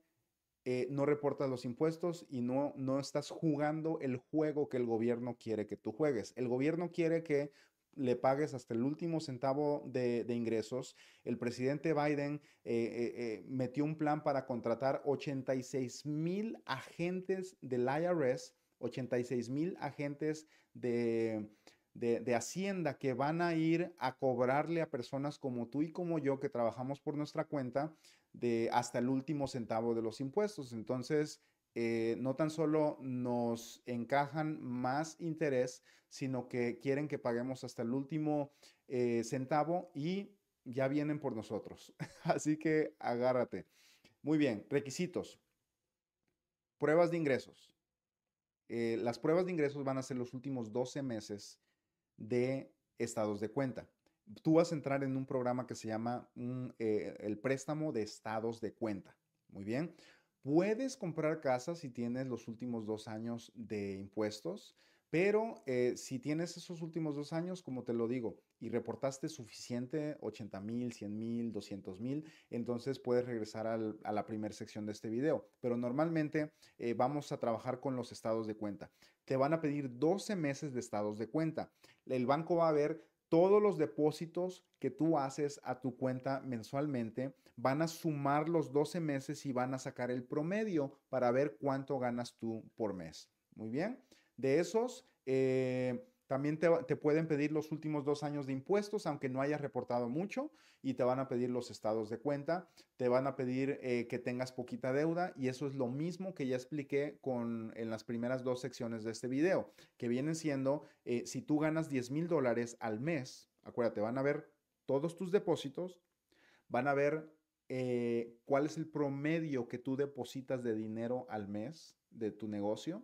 eh, no reportas los impuestos y no, no estás jugando el juego que el gobierno quiere que tú juegues. El gobierno quiere que le pagues hasta el último centavo de, ingresos. El presidente Biden eh, eh, metió un plan para contratar 86 mil agentes del IRS, 86 mil agentes de, de, de, Hacienda que van a ir a cobrarle a personas como tú y como yo que trabajamos por nuestra cuenta de hasta el último centavo de los impuestos. Entonces, eh, no tan solo nos encajan más interés, sino que quieren que paguemos hasta el último eh, centavo y ya vienen por nosotros. Así que agárrate. Muy bien, requisitos. Pruebas de ingresos. Eh, las pruebas de ingresos van a ser los últimos 12 meses de estados de cuenta tú vas a entrar en un programa que se llama eh, el préstamo de estados de cuenta. Muy bien. Puedes comprar casas si tienes los últimos dos años de impuestos, pero eh, si tienes esos últimos dos años, como te lo digo, y reportaste suficiente, 80 mil, 100 mil, 200 mil, entonces puedes regresar a la primera sección de este video. Pero normalmente eh, vamos a trabajar con los estados de cuenta. Te van a pedir 12 meses de estados de cuenta. El banco va a ver todos los depósitos que tú haces a tu cuenta mensualmente van a sumar los 12 meses y van a sacar el promedio para ver cuánto ganas tú por mes. Muy bien. De esos, eh, también te, pueden pedir los últimos dos años de impuestos, aunque no hayas reportado mucho, y te van a pedir los estados de cuenta, te van a pedir eh, que tengas poquita deuda, y eso es lo mismo que ya expliqué con, en las primeras dos secciones de este video, que vienen siendo, eh, si tú ganas 10 mil dólares al mes, acuérdate, van a ver todos tus depósitos, van a ver eh, cuál es el promedio que tú depositas de dinero al mes de tu negocio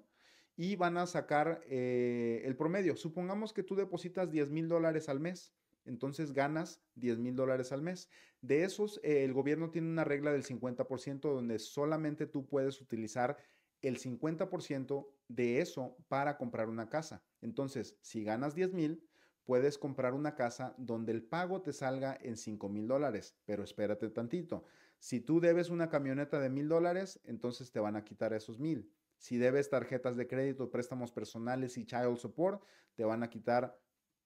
y van a sacar eh, el promedio. Supongamos que tú depositas 10 mil dólares al mes, entonces ganas 10 mil dólares al mes. De esos, eh, el gobierno tiene una regla del 50% donde solamente tú puedes utilizar el 50% de eso para comprar una casa. Entonces, si ganas 10 mil, puedes comprar una casa donde el pago te salga en 5 mil dólares, pero espérate tantito. Si tú debes una camioneta de mil dólares, entonces te van a quitar esos mil. Si debes tarjetas de crédito, préstamos personales y child support, te van a quitar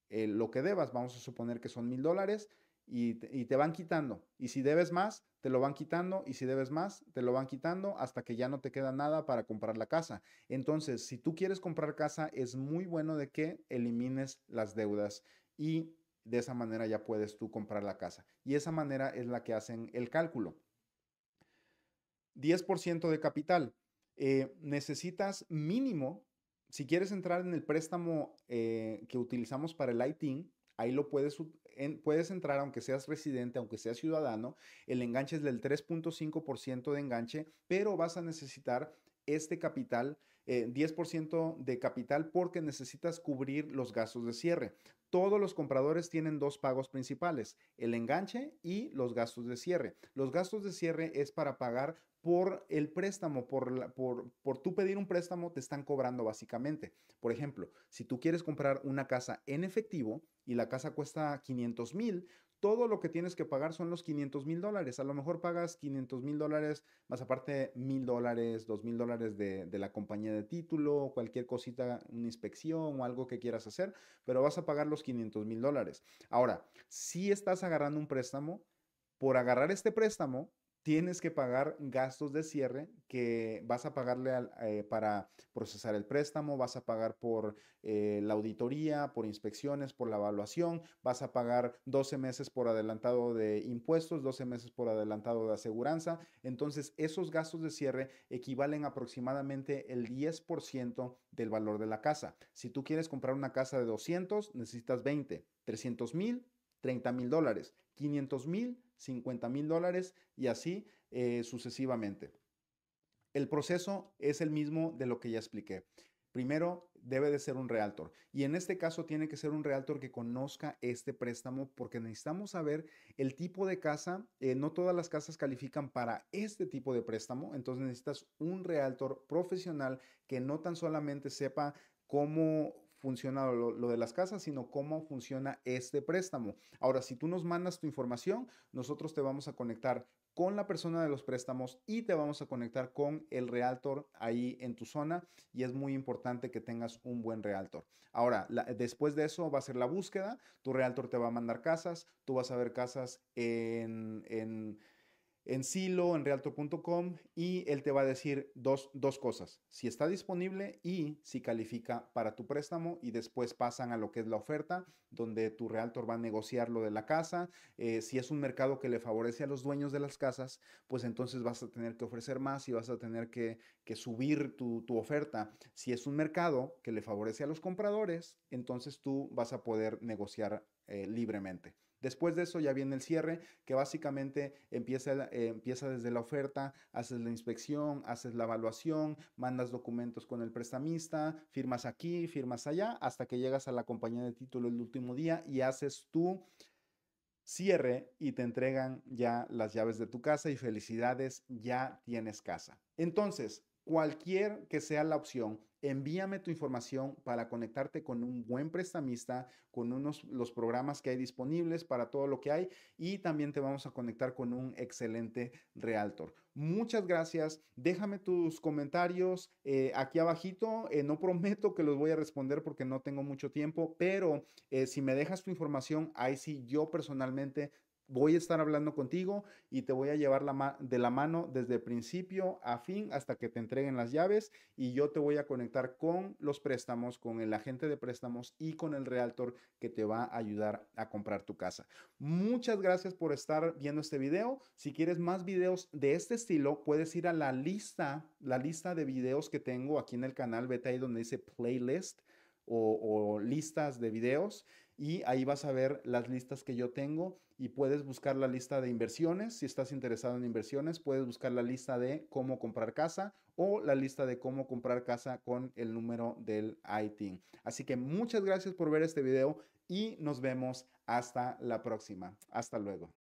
eh, lo que debas. Vamos a suponer que son mil dólares y, te van quitando. Y si debes más, te lo van quitando. Y si debes más, te lo van quitando hasta que ya no te queda nada para comprar la casa. Entonces, si tú quieres comprar casa, es muy bueno de que elimines las deudas y de esa manera ya puedes tú comprar la casa. Y esa manera es la que hacen el cálculo. 10% de capital. Eh, necesitas mínimo, si quieres entrar en el préstamo eh, que utilizamos para el ITIN, ahí lo puedes, puedes entrar, aunque seas residente, aunque seas ciudadano, el enganche es del 3.5% de enganche, pero vas a necesitar este capital, 10% eh, de capital, porque necesitas cubrir los gastos de cierre. Todos los compradores tienen dos pagos principales, el enganche y los gastos de cierre. Los gastos de cierre es para pagar por el préstamo, por, por, por tú pedir un préstamo, te están cobrando básicamente. Por ejemplo, si tú quieres comprar una casa en efectivo y la casa cuesta 500 mil, todo lo que tienes que pagar son los 500 mil dólares. A lo mejor pagas 500 mil dólares, más aparte mil dólares, dos mil dólares de, de la compañía de título, cualquier cosita, una inspección o algo que quieras hacer, pero vas a pagar los 500 mil dólares. Ahora, si estás agarrando un préstamo, por agarrar este préstamo, tienes que pagar gastos de cierre que vas a pagarle eh, para procesar el préstamo, vas a pagar por eh, la auditoría, por inspecciones, por la evaluación, vas a pagar 12 meses por adelantado de impuestos, 12 meses por adelantado de aseguranza. Entonces, esos gastos de cierre equivalen aproximadamente el 10% del valor de la casa. Si tú quieres comprar una casa de 200, necesitas 20, 300 mil, 30 mil dólares, 500 mil, 50 mil dólares y así eh, sucesivamente. El proceso es el mismo de lo que ya expliqué. Primero, debe de ser un realtor. Y en este caso tiene que ser un realtor que conozca este préstamo porque necesitamos saber el tipo de casa. Eh, no todas las casas califican para este tipo de préstamo. Entonces necesitas un realtor profesional que no tan solamente sepa cómo funciona lo, de las casas, sino cómo funciona este préstamo. Ahora, si tú nos mandas tu información, nosotros te vamos a conectar con la persona de los préstamos y te vamos a conectar con el realtor ahí en tu zona y es muy importante que tengas un buen realtor. Ahora, después de eso va a ser la búsqueda, tu realtor te va a mandar casas, tú vas a ver casas en, en en Silo, en Realtor.com y él te va a decir dos, cosas, si está disponible y si califica para tu préstamo y después pasan a lo que es la oferta, donde tu Realtor va a negociar lo de la casa. Eh, si es un mercado que le favorece a los dueños de las casas, pues entonces vas a tener que ofrecer más y vas a tener que, subir tu, oferta. Si es un mercado que le favorece a los compradores, entonces tú vas a poder negociar eh, libremente. Después de eso ya viene el cierre, que básicamente empieza, eh, empieza desde la oferta, haces la inspección, haces la evaluación, mandas documentos con el prestamista, firmas aquí, firmas allá, hasta que llegas a la compañía de título el último día y haces tu cierre y te entregan ya las llaves de tu casa y felicidades, ya tienes casa. Entonces, cualquier que sea la opción, envíame tu información para conectarte con un buen prestamista, con unos los programas que hay disponibles para todo lo que hay y también te vamos a conectar con un excelente realtor. Muchas gracias. Déjame tus comentarios eh, aquí abajito. Eh, no prometo que los voy a responder porque no tengo mucho tiempo, pero eh, si me dejas tu información, ahí sí yo personalmente voy a estar hablando contigo y te voy a llevar de la mano desde principio a fin hasta que te entreguen las llaves y yo te voy a conectar con los préstamos, con el agente de préstamos y con el realtor que te va a ayudar a comprar tu casa. Muchas gracias por estar viendo este video. Si quieres más videos de este estilo, puedes ir a la lista, la lista de videos que tengo aquí en el canal, vete ahí donde dice playlist o, o listas de videos y ahí vas a ver las listas que yo tengo y puedes buscar la lista de inversiones. Si estás interesado en inversiones, puedes buscar la lista de cómo comprar casa o la lista de cómo comprar casa con el número del ITIN. Así que muchas gracias por ver este video y nos vemos hasta la próxima. Hasta luego.